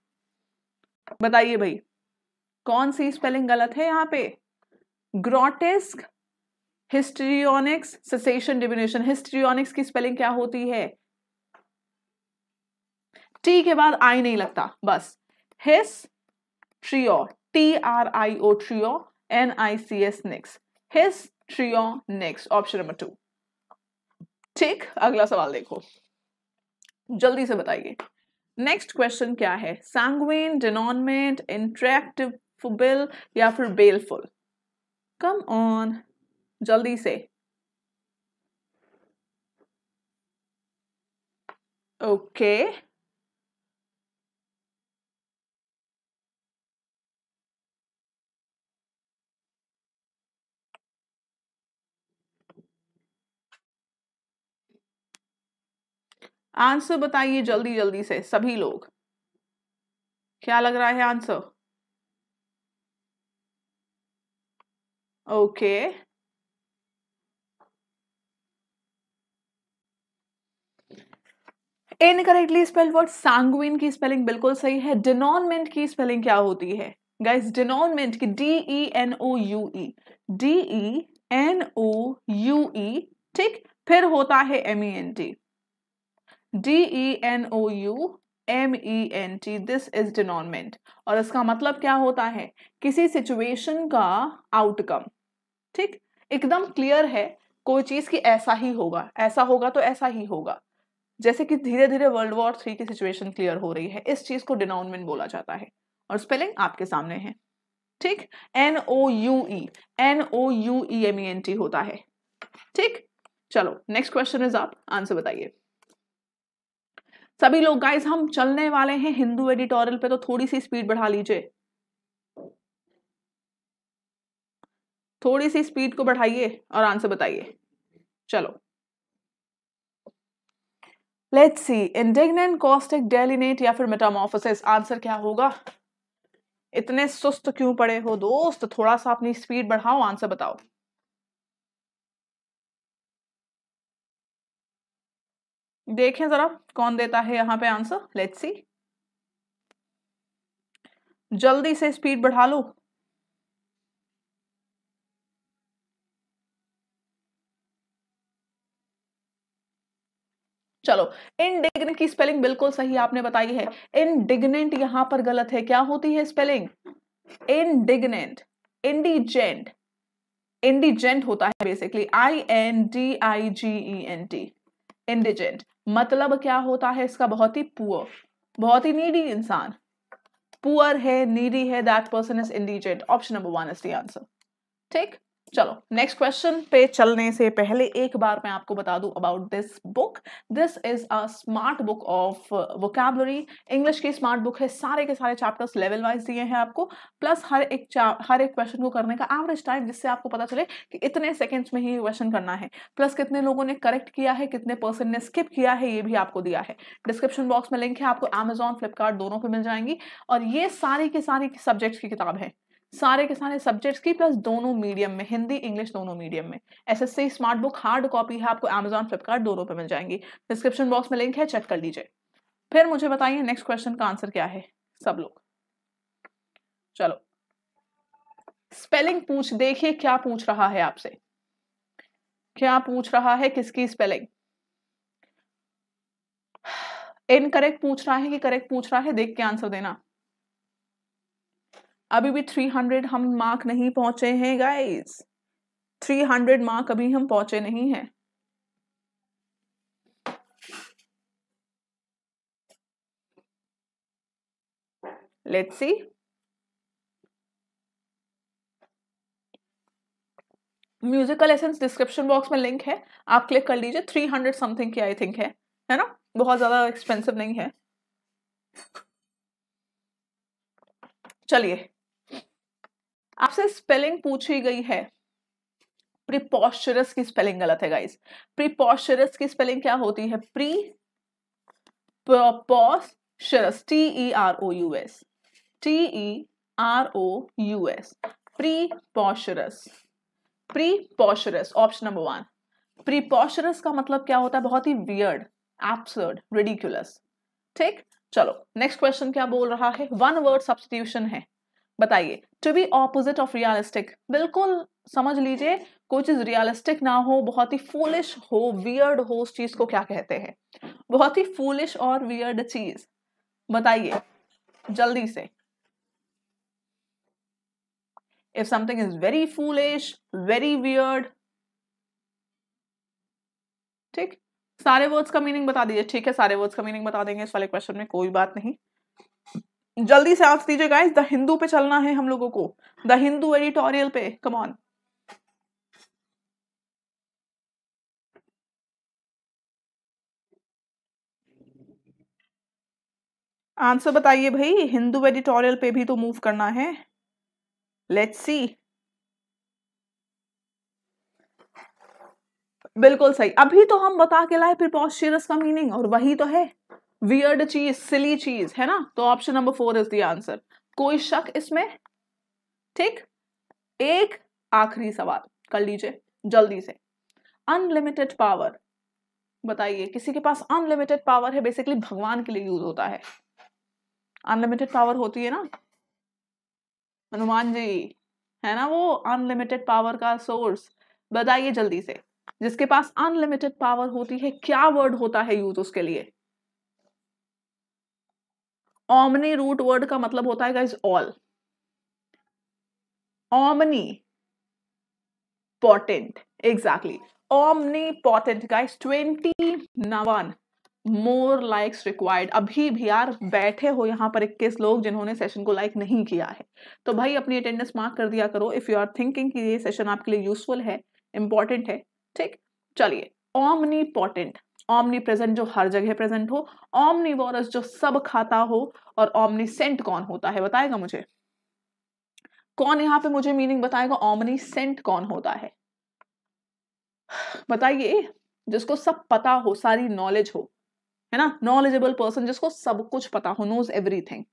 बताइए भाई कौन सी स्पेलिंग गलत है यहाँ पे grotesque histrionics cessation domination histrionics की स्पेलिंग क्या होती है टी के बाद आई नहीं लगता बस his trio T R I O trio N I C S nics histrionics option number two ठीक अगला सवाल देखो जल्दी से बताइए नेक्स्ट क्वेश्चन क्या है सांगवेन डिनोनमेंट इंट्रैक्टिव फुबिल या फिर बेलफुल कम ऑन जल्दी से ओके आंसर बताइए जल्दी जल्दी से सभी लोग क्या लग रहा है answer okay okay. Incorrectly spell word sanguine की स्पेलिंग बिल्कुल सही है डिनोनमेंट की स्पेलिंग क्या होती है गाइस डिनोनमेंट की D E N O U E D E N O U E ठीक फिर होता है M E N T D E N O U M E N T this is denouement और इसका मतलब क्या होता है किसी सिचुएशन का आउटकम ठीक एकदम क्लियर है कोई चीज की ऐसा ही होगा ऐसा होगा तो ऐसा ही होगा जैसे कि धीरे धीरे वर्ल्ड वॉर थ्री की सिचुएशन क्लियर हो रही है इस चीज को डिनाउनमेंट बोला जाता है और स्पेलिंग आपके सामने है ठीक N O U E N O U E M E N T होता है ठीक चलो नेक्स्ट क्वेश्चन इज आप आंसर बताइए सभी लोग गाइज हम चलने वाले हैं हिंदू एडिटोरियल पे तो थोड़ी सी स्पीड बढ़ा लीजिए थोड़ी सी स्पीड को बढ़ाइए और आंसर बताइए चलो let's see indignant caustic delineate या फिर मेटामोफोसिस आंसर क्या होगा इतने सुस्त क्यों पड़े हो दोस्त थोड़ा सा अपनी स्पीड बढ़ाओ आंसर बताओ देखें जरा कौन देता है यहां पे आंसर लेट्स सी जल्दी से स्पीड बढ़ा लो चलो इनडिग्नेंट की स्पेलिंग बिल्कुल सही आपने बताई है इनडिग्नेंट यहां पर गलत है क्या होती है स्पेलिंग इनडिग्नेंट इंडिजेंट इंडिजेंट होता है basically I N D I G E N T indigent मतलब क्या होता है इसका बहुत ही पुअर बहुत ही नीडी इंसान पुअर है नीडी है that person is indigent option number one is the answer ठीक चलो नेक्स्ट क्वेश्चन पे चलने से पहले एक बार मैं आपको बता दूं about this book this is a smart book of vocabulary English की स्मार्ट बुक है सारे के सारे चैप्टर्स लेवल वाइज दिए हैं आपको प्लस हर एक हर एक क्वेश्चन को करने का एवरेज टाइम जिससे आपको पता चले कि इतने सेकेंड्स में ही क्वेश्चन करना है प्लस कितने लोगों ने करेक्ट किया है कितने पर्सन ने स्किप किया है ये भी आपको दिया है डिस्क्रिप्शन बॉक्स में लिंक है आपको अमेजोन फ्लिपकार्ट दोनों पर मिल जाएंगी और ये सारी के सारी सब्जेक्ट्स की किताब है सारे के सारे सब्जेक्ट्स की प्लस दोनों मीडियम में हिंदी इंग्लिश दोनों मीडियम में S S C smart book hard copy है आपको अमेजॉन फ्लिपकार्ट दोनों पर मिल जाएंगी डिस्क्रिप्शन बॉक्स में लिंक है चेक कर लीजिए फिर मुझे बताइए नेक्स्ट क्वेश्चन का आंसर क्या है सब लोग चलो स्पेलिंग पूछ देखिए क्या पूछ रहा है आपसे क्या पूछ रहा है किसकी स्पेलिंग इनकरेक्ट (sighs) पूछ रहा है कि करेक्ट पूछ रहा है देख के आंसर देना अभी भी थ्री हंड्रेड हम मार्क नहीं पहुंचे हैं गाइस थ्री हंड्रेड मार्क अभी हम पहुंचे नहीं हैं let's see musical essence description box में लिंक है आप क्लिक कर लीजिए थ्री हंड्रेड समथिंग की आई थिंक है है ना बहुत ज़्यादा एक्सपेंसिव नहीं है चलिए आपसे स्पेलिंग पूछी गई है प्रिपोशरस की स्पेलिंग गलत है गाइस प्रिपोशरस की स्पेलिंग क्या होती है pre preposterous T E R O U S T E R O U S preposterous option number one preposterous का मतलब क्या होता है बहुत ही वियर्ड एब्सर्ड रेडिकुलस ठीक चलो नेक्स्ट क्वेश्चन क्या बोल रहा है वन वर्ड सब्सटीट्यूशन है बताइए to be opposite of realistic बिल्कुल समझ लीजिए कोई चीज़ रियलिस्टिक ना हो बहुत ही फूलिश हो वियर्ड हो उस चीज़ को क्या कहते हैं बहुत ही फूलिश और वियर्ड चीज़ बताइए जल्दी से if something is very foolish very weird ठीक सारे वर्ड्स का मीनिंग बता दीजिए ठीक है सारे वर्ड्स का मीनिंग बता देंगे इस वाले क्वेश्चन में कोई बात नहीं जल्दी से आंसर दीजिए गाइस द हिंदू पे चलना है हम लोगों को द हिंदू एडिटोरियल पे कमॉन आंसर बताइए भाई हिंदू एडिटोरियल पे भी तो मूव करना है लेट्स सी बिल्कुल सही अभी तो हम बता के लाए प्रिपोस्चरस का मीनिंग और वही तो है वियर्ड चीज सिली चीज है ना तो option number four is the answer कोई शक इसमें ठीक एक आखिरी सवाल कर लीजिए जल्दी से अनलिमिटेड पावर बताइए किसी के पास अनलिमिटेड पावर है बेसिकली भगवान के लिए यूज होता है अनलिमिटेड पावर होती है ना हनुमान जी है ना वो अनलिमिटेड पावर का सोर्स बताइए जल्दी से जिसके पास अनलिमिटेड पावर होती है क्या वर्ड होता है यूज उसके लिए ओमनी रूट वर्ड का मतलब होता है guys all omnipotent exactly omnipotent guys twenty nine more likes required अभी भी यार बैठे हो यहाँ पर इक्कीस लोग जिन्होंने सेशन को लाइक नहीं किया है तो भाई अपनी अटेंडेंस मार्क कर दिया करो इफ़ यू आर थिंकिंग कि ये सेशन आपके लिए यूजफुल है इंपॉर्टेंट है ठीक चलिए ओमनी पॉटेंट ऑमनी प्रेजेंट जो हर जगह प्रेजेंट हो ऑमनीवोरस जो सब खाता हो और ऑमनी सेंट कौन होता है बताएगा मुझे कौन यहाँ पे मुझे मीनिंग बताएगा ऑमनी सेंट कौन होता है बताइए जिसको सब पता हो सारी नॉलेज हो है ना नॉलेजेबल पर्सन जिसको सब कुछ पता हो नोज एवरीथिंग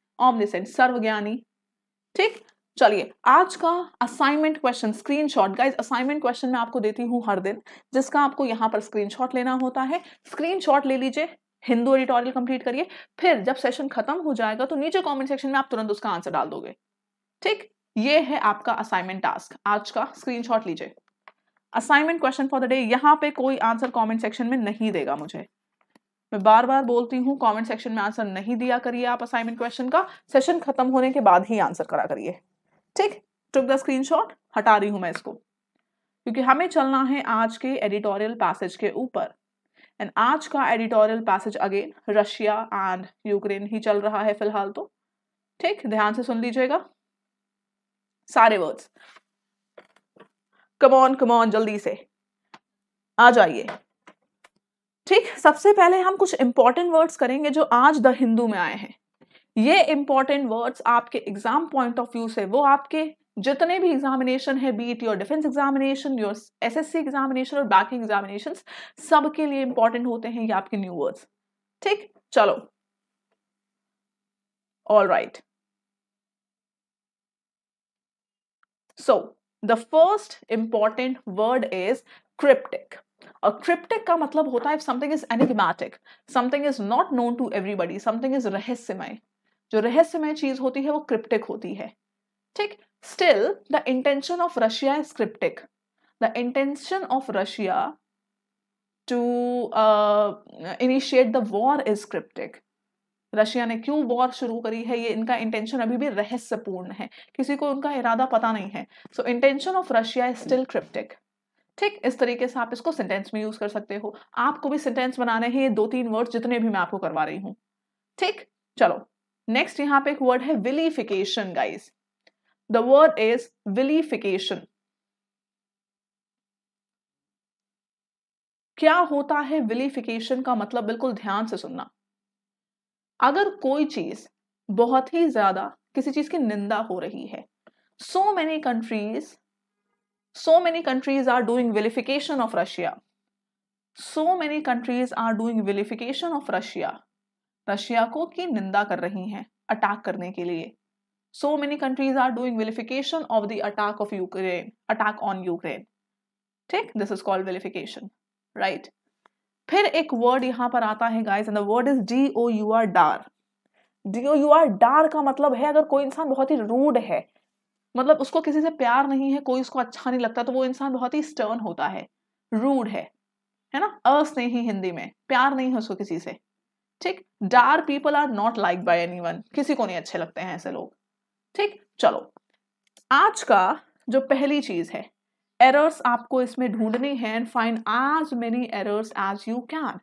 सर्व सर्वज्ञानी ठीक चलिए आज का assignment question screenshot guys assignment question मैं आपको देती हूँ हर दिन जिसका आपको यहाँ पर स्क्रीनशॉट लेना होता है स्क्रीनशॉट ले लीजिए हिंदू एडिटोरियल कंप्लीट करिए फिर जब सेशन खत्म हो जाएगा तो नीचे कमेंट सेक्शन में आप तुरंत उसका आंसर डाल दोगे ठीक ये है आपका असाइनमेंट टास्क आज का स्क्रीन लीजिए assignment question for the day यहाँ पे कोई आंसर कॉमेंट सेक्शन में नहीं देगा मुझे मैं बार बार बोलती हूँ कॉमेंट सेक्शन में आंसर नहीं दिया करिए आप असाइनमेंट क्वेश्चन का सेशन खत्म होने के बाद ही आंसर करा करिए ठीक टुक द स्क्रीनशॉट हटा रही हूं मैं इसको क्योंकि हमें चलना है आज के एडिटोरियल पैसेज के ऊपर एंड आज का editorial passage again Russia and Ukraine ही चल रहा है फिलहाल तो ठीक ध्यान से सुन लीजिएगा सारे वर्ड्स कमॉन कमॉन जल्दी से आ जाइए ठीक सबसे पहले हम कुछ इंपॉर्टेंट वर्ड्स करेंगे जो आज द हिंदू में आए हैं ये इंपॉर्टेंट वर्ड्स आपके एग्जाम पॉइंट ऑफ व्यू से वो आपके जितने भी एग्जामिनेशन है be it your defence examination your SSC examination और बाकी एग्जामिनेशन सबके लिए इंपॉर्टेंट होते हैं ये आपके न्यू वर्ड्स ठीक चलो all right so the first important word is cryptic और क्रिप्टिक का मतलब होता है something is enigmatic something is not known to everybody something is रहस्यमय जो रहस्यमय चीज होती है वो क्रिप्टिक होती है ठीक still the intention of Russia is cryptic the intention of Russia to initiate the war is cryptic Russia ने क्यों वॉर शुरू करी है ये इनका इंटेंशन अभी भी रहस्यपूर्ण है किसी को उनका इरादा पता नहीं है so intention of Russia is still cryptic ठीक इस तरीके से आप इसको सेंटेंस में यूज कर सकते हो आपको भी सेंटेंस बनाने हैं ये दो तीन वर्ड जितने भी मैं आपको करवा रही हूँ ठीक चलो नेक्स्ट यहाँ पे एक वर्ड है vilification guys the word is vilification क्या होता है विलीफिकेशन का मतलब बिल्कुल ध्यान से सुनना अगर कोई चीज बहुत ही ज्यादा किसी चीज की निंदा हो रही है so many countries so many countries are doing vilification of Russia so many countries are doing vilification of Russia Russia को की निंदा कर रही हैं अटैक करने के लिए so many countries are doing vilification of the attack of Ukraine attack on Ukraine ठीक this is called vilification, right फिर एक वर्ड यहां पर आता है guys and the word is D O U R dour D O U R dour का मतलब है अगर कोई इंसान बहुत ही रूड है मतलब उसको किसी से प्यार नहीं है कोई उसको अच्छा नहीं लगता तो वो इंसान बहुत ही स्टर्न होता है रूड है है ना अस्नेही हिंदी में प्यार नहीं है उसको किसी से ठीक dour people are not like by any किसी को नहीं अच्छे लगते हैं ऐसे लोग ठीक चलो आज का जो पहली चीज है एरर्स आपको इसमें ढूंढनी है and find as many errors as you can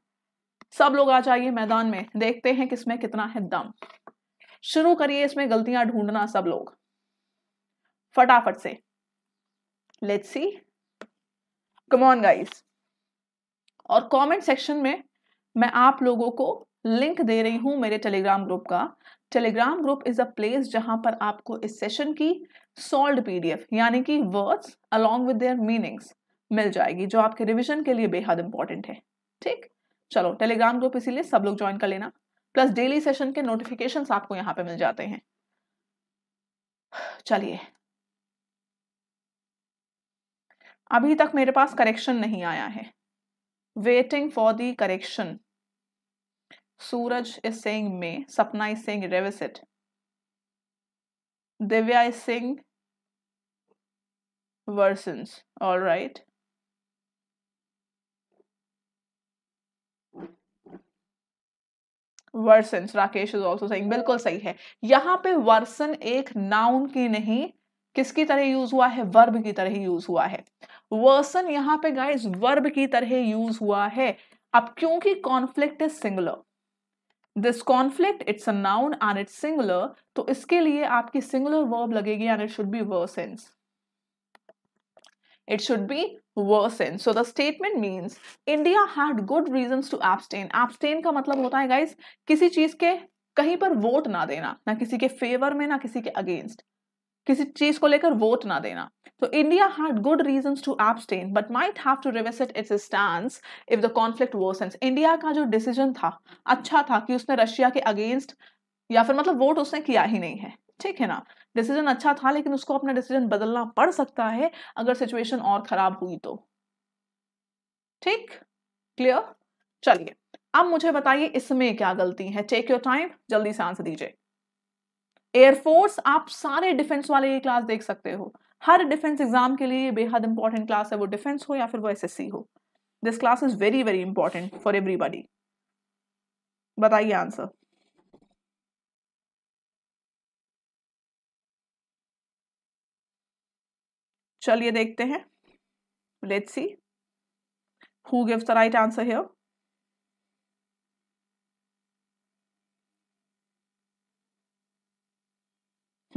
सब लोग आ जाइए मैदान में देखते हैं किसमें कितना है दम शुरू करिए इसमें गलतियां ढूंढना सब लोग फटाफट से let's see come on guys और कमेंट सेक्शन में मैं आप लोगों को लिंक दे रही हूँ मेरे टेलीग्राम ग्रुप का Telegram group is a place जहाँ पर आपको इस सेशन की सॉल्ड पीडीएफ यानी कि words along with their meanings मिल जाएगी जो आपके रिविजन के लिए बेहद इंपॉर्टेंट है ठीक चलो टेलीग्राम ग्रुप इसीलिए सब लोग ज्वाइन कर लेना प्लस डेली सेशन के नोटिफिकेशन आपको यहाँ पे मिल जाते हैं चलिए अभी तक मेरे पास करेक्शन नहीं आया है waiting for the correction Suraj is saying May. Sapna is saying Revisit. Divya is saying versions. All right. Worsens Rakesh is also सही बिल्कुल सही है यहाँ पे वर्सन एक नाउन की नहीं किसकी तरह यूज हुआ है वर्ब की तरह यूज हुआ है वर्सन यहाँ पे गाइज वर्ब की तरह यूज हुआ है अब क्योंकि conflict is singular this conflict it's a noun and it's singular तो इसके लिए आपकी सिंगुलर वर्ब लगेगी and it should be worsens it should be worsen so the statement means India had good reason to abstain abstain का मतलब होता है guys किसी चीज के कहीं पर वोट ना देना ना किसी के फेवर में ना किसी के अगेंस्ट किसी चीज को लेकर वोट ना देना तो India had good reason to abstain but might have to revisit its stand if the conflict worsen India का जो डिसीजन था अच्छा था कि उसने रशिया के अगेंस्ट या फिर मतलब वोट उसने किया ही नहीं है ठीक है ना डिसीजन अच्छा था लेकिन उसको अपना डिसीजन बदलना पड़ सकता है अगर सिचुएशन और खराब हुई तो ठीक क्लियर चलिए अब मुझे बताइए इसमें क्या गलती है टेक योर टाइम जल्दी से आंसर दीजिए एयरफोर्स आप सारे डिफेंस वाले ये क्लास देख सकते हो हर डिफेंस एग्जाम के लिए बेहद इंपॉर्टेंट क्लास है वो डिफेंस हो या फिर वो एस हो this class is very very important for everybody बताइए आंसर चलिए देखते हैं let's see who gives the right answer here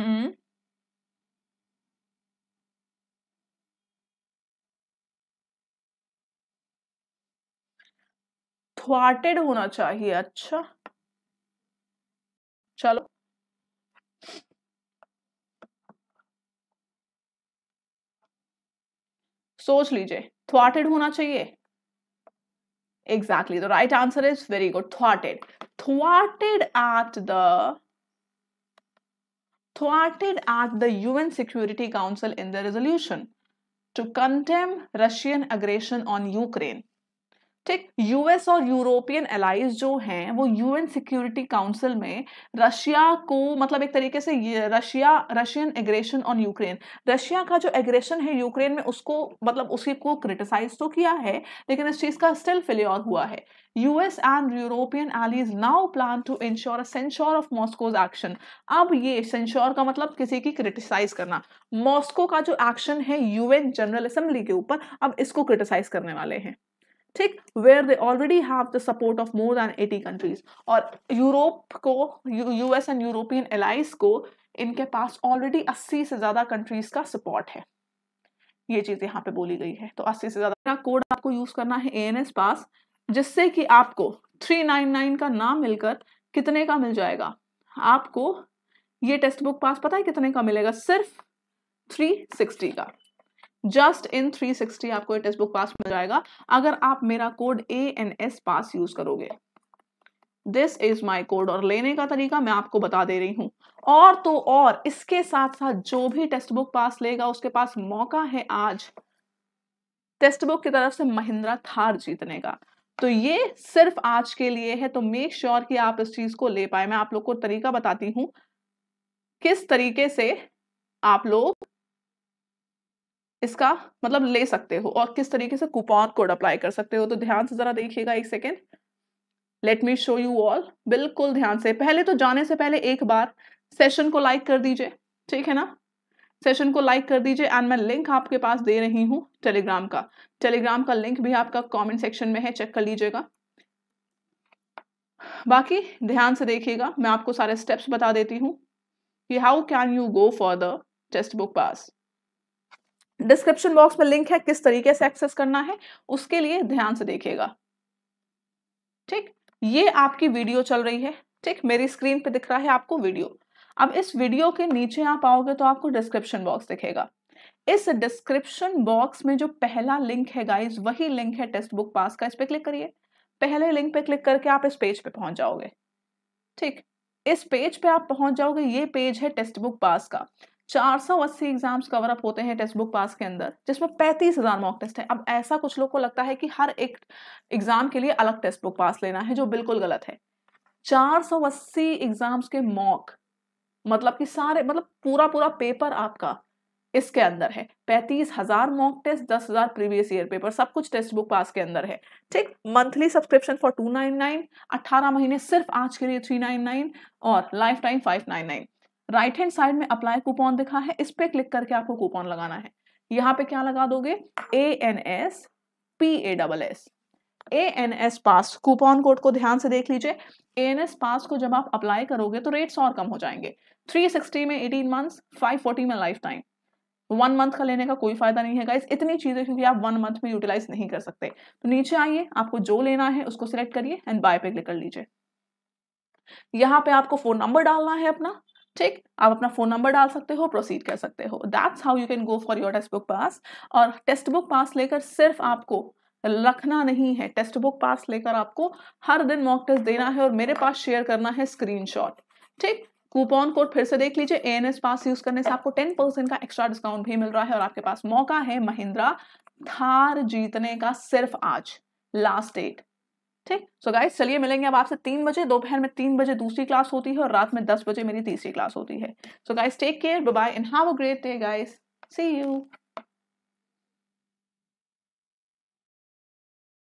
Hmm? थ्वाटेड होना चाहिए अच्छा चलो सोच लीजिए थ्वाटेड होना चाहिए exactly the right answer is very good थ्वाटेड थ्वाटेड at the thwarted at the UN Security Council in the resolution to condemn Russian aggression on Ukraine. ठीक US और यूरोपियन एलाइज जो हैं वो यूएन सिक्योरिटी काउंसिल में रशिया को मतलब एक तरीके से Russia Russian aggression on Ukraine Russia का जो एग्रेशन है यूक्रेन में उसको मतलब उसी को क्रिटिसाइज तो किया है लेकिन इस चीज़ का स्टिल फिल्योर हुआ है US and European allies now plan to ensure censure of Moscow's action अब ये सेंश्योर का मतलब किसी की क्रिटिसाइज करना मॉस्को का जो एक्शन है यूएन जनरल असेंबली के ऊपर अब इसको क्रिटिसाइज करने वाले हैं ठीक where they already have the support of more than eighty countries और यूरोप को यूएस एंड यूरोपियन एलाइज को इनके पास ऑलरेडी अस्सी से ज़्यादा कंट्रीज का सपोर्ट है ये चीज़ यहाँ पे बोली गई है तो अस्सी से ज़्यादा कोड आपको यूज़ करना है ए एन एस पास जिससे कि आपको थ्री नाइन नाइन का नाम मिलकर कितने का मिल जाएगा आपको ये टेक्स्ट बुक पास पता है कितने का मिलेगा सिर्फ थ्री सिक्सटी का जस्ट इन 360 आपको टेस्ट बुक पास मिल जाएगा अगर आप मेरा code A N S pass use करोगे दिस इज माई कोड और लेने का तरीका मैं आपको बता दे रही हूं और तो और इसके साथ साथ जो भी टेक्स्ट बुक पास लेगा उसके पास मौका है आज टेक्स्ट बुक की तरफ से महिंद्रा थार जीतने का तो ये सिर्फ आज के लिए है तो मेक श्योर sure कि आप इस चीज को ले पाए मैं आप लोग को तरीका बताती हूं किस तरीके से आप लोग इसका मतलब ले सकते हो और किस तरीके से कूपन कोड अप्लाई कर सकते हो तो ध्यान से ज़रा देखिएगा एक second let me show you all बिल्कुल ध्यान से पहले तो जाने से पहले एक बार सेशन को लाइक कर दीजिए ठीक है ना सेशन को लाइक कर दीजिए एंड मैं लिंक आपके पास दे रही हूँ टेलीग्राम का टेलीग्राम का लिंक भी आपका कमेंट सेक्शन में है चेक कर लीजिएगा बाकी ध्यान से देखिएगा मैं आपको सारे स्टेप्स बता देती हूँ कि how can you go for the text book pass description box में लिंक है किस तरीके से एक्सेस करना है उसके लिए ध्यान से देखिएगा ठीक ये आपकी वीडियो चल रही है ठीक मेरी स्क्रीन पे दिख रहा है आपको वीडियो अब इस वीडियो के नीचे आप आओगे तो आपको डिस्क्रिप्शन बॉक्स दिखेगा इस डिस्क्रिप्शन बॉक्स में जो पहला लिंक है गाइज वही लिंक है टेक्स्ट बुक पास का इस पर क्लिक करिए पहले लिंक पे क्लिक करके आप इस पेज पे पहुंच जाओगे ठीक इस पेज पे आप पहुंच जाओगे ये पेज है टेक्स्ट बुक पास का चार सौ अस्सी एग्जाम्स कवर अप होते हैं टेक्स्ट बुक पास के अंदर जिसमें पैंतीस हज़ार मॉक टेस्ट है अब ऐसा कुछ लोग को लगता है कि हर एक एग्ज़ाम के लिए अलग टेक्स्ट बुक पास लेना है जो बिल्कुल गलत है चार सौ अस्सी एग्ज़ाम्स के मॉक मतलब कि सारे मतलब पूरा पूरा पेपर आपका इसके अंदर है पैंतीस हज़ार मॉक टेस्ट दस हज़ार प्रीवियस ईयर पेपर सब कुछ टेक्स्ट बुक पास के अंदर है ठीक monthly subscription for two nine nine अट्ठारह महीने सिर्फ आज के लिए थ्री नाइन नाइन और life time five nine nine right hand side में अप्लाई कूपन दिखा है इस पर क्लिक करके आपको कूपन लगाना है यहाँ पे क्या लगा दोगे A N S P A double S A N S pass coupon code को ध्यान से देख लीजिए ए एन एस पास को जब आप अप्लाई करोगे तो रेट्स और कम हो जाएंगे 360 में 18 मंथ्स 540 में लाइफ टाइम वन मंथ का लेने का कोई फायदा नहीं है गाइस इतनी चीज़ें क्योंकि आप वन मंथ में यूटिलाइज नहीं कर सकते तो नीचे आइए आपको जो लेना है उसको सिलेक्ट करिए एंड बाय पे क्लिक कर लीजिए यहाँ पे आपको फोन नंबर डालना है अपना ठीक आप अपना फोन नंबर डाल सकते हो प्रोसीड कर सकते हो that's how you can go for your text book pass और टेक्स्ट बुक पास लेकर सिर्फ आपको रखना नहीं है टेक्स्ट बुक पास लेकर आपको हर दिन मॉक टेस्ट देना है और मेरे पास शेयर करना है शॉट ठीक कूपन कोड फिर से देख लीजिए A N S pass use करने से आपको टेन परसेंट का एक्स्ट्रा डिस्काउंट भी मिल रहा है और आपके पास मौका है महिंद्रा थार जीतने का सिर्फ आज लास्ट डेट ठीक सो गाइस चलिए मिलेंगे अब आपसे तीन बजे दोपहर में तीन बजे दूसरी क्लास होती है और रात में दस बजे मेरी तीसरी क्लास होती है so guys take care bye and have a great day guys see you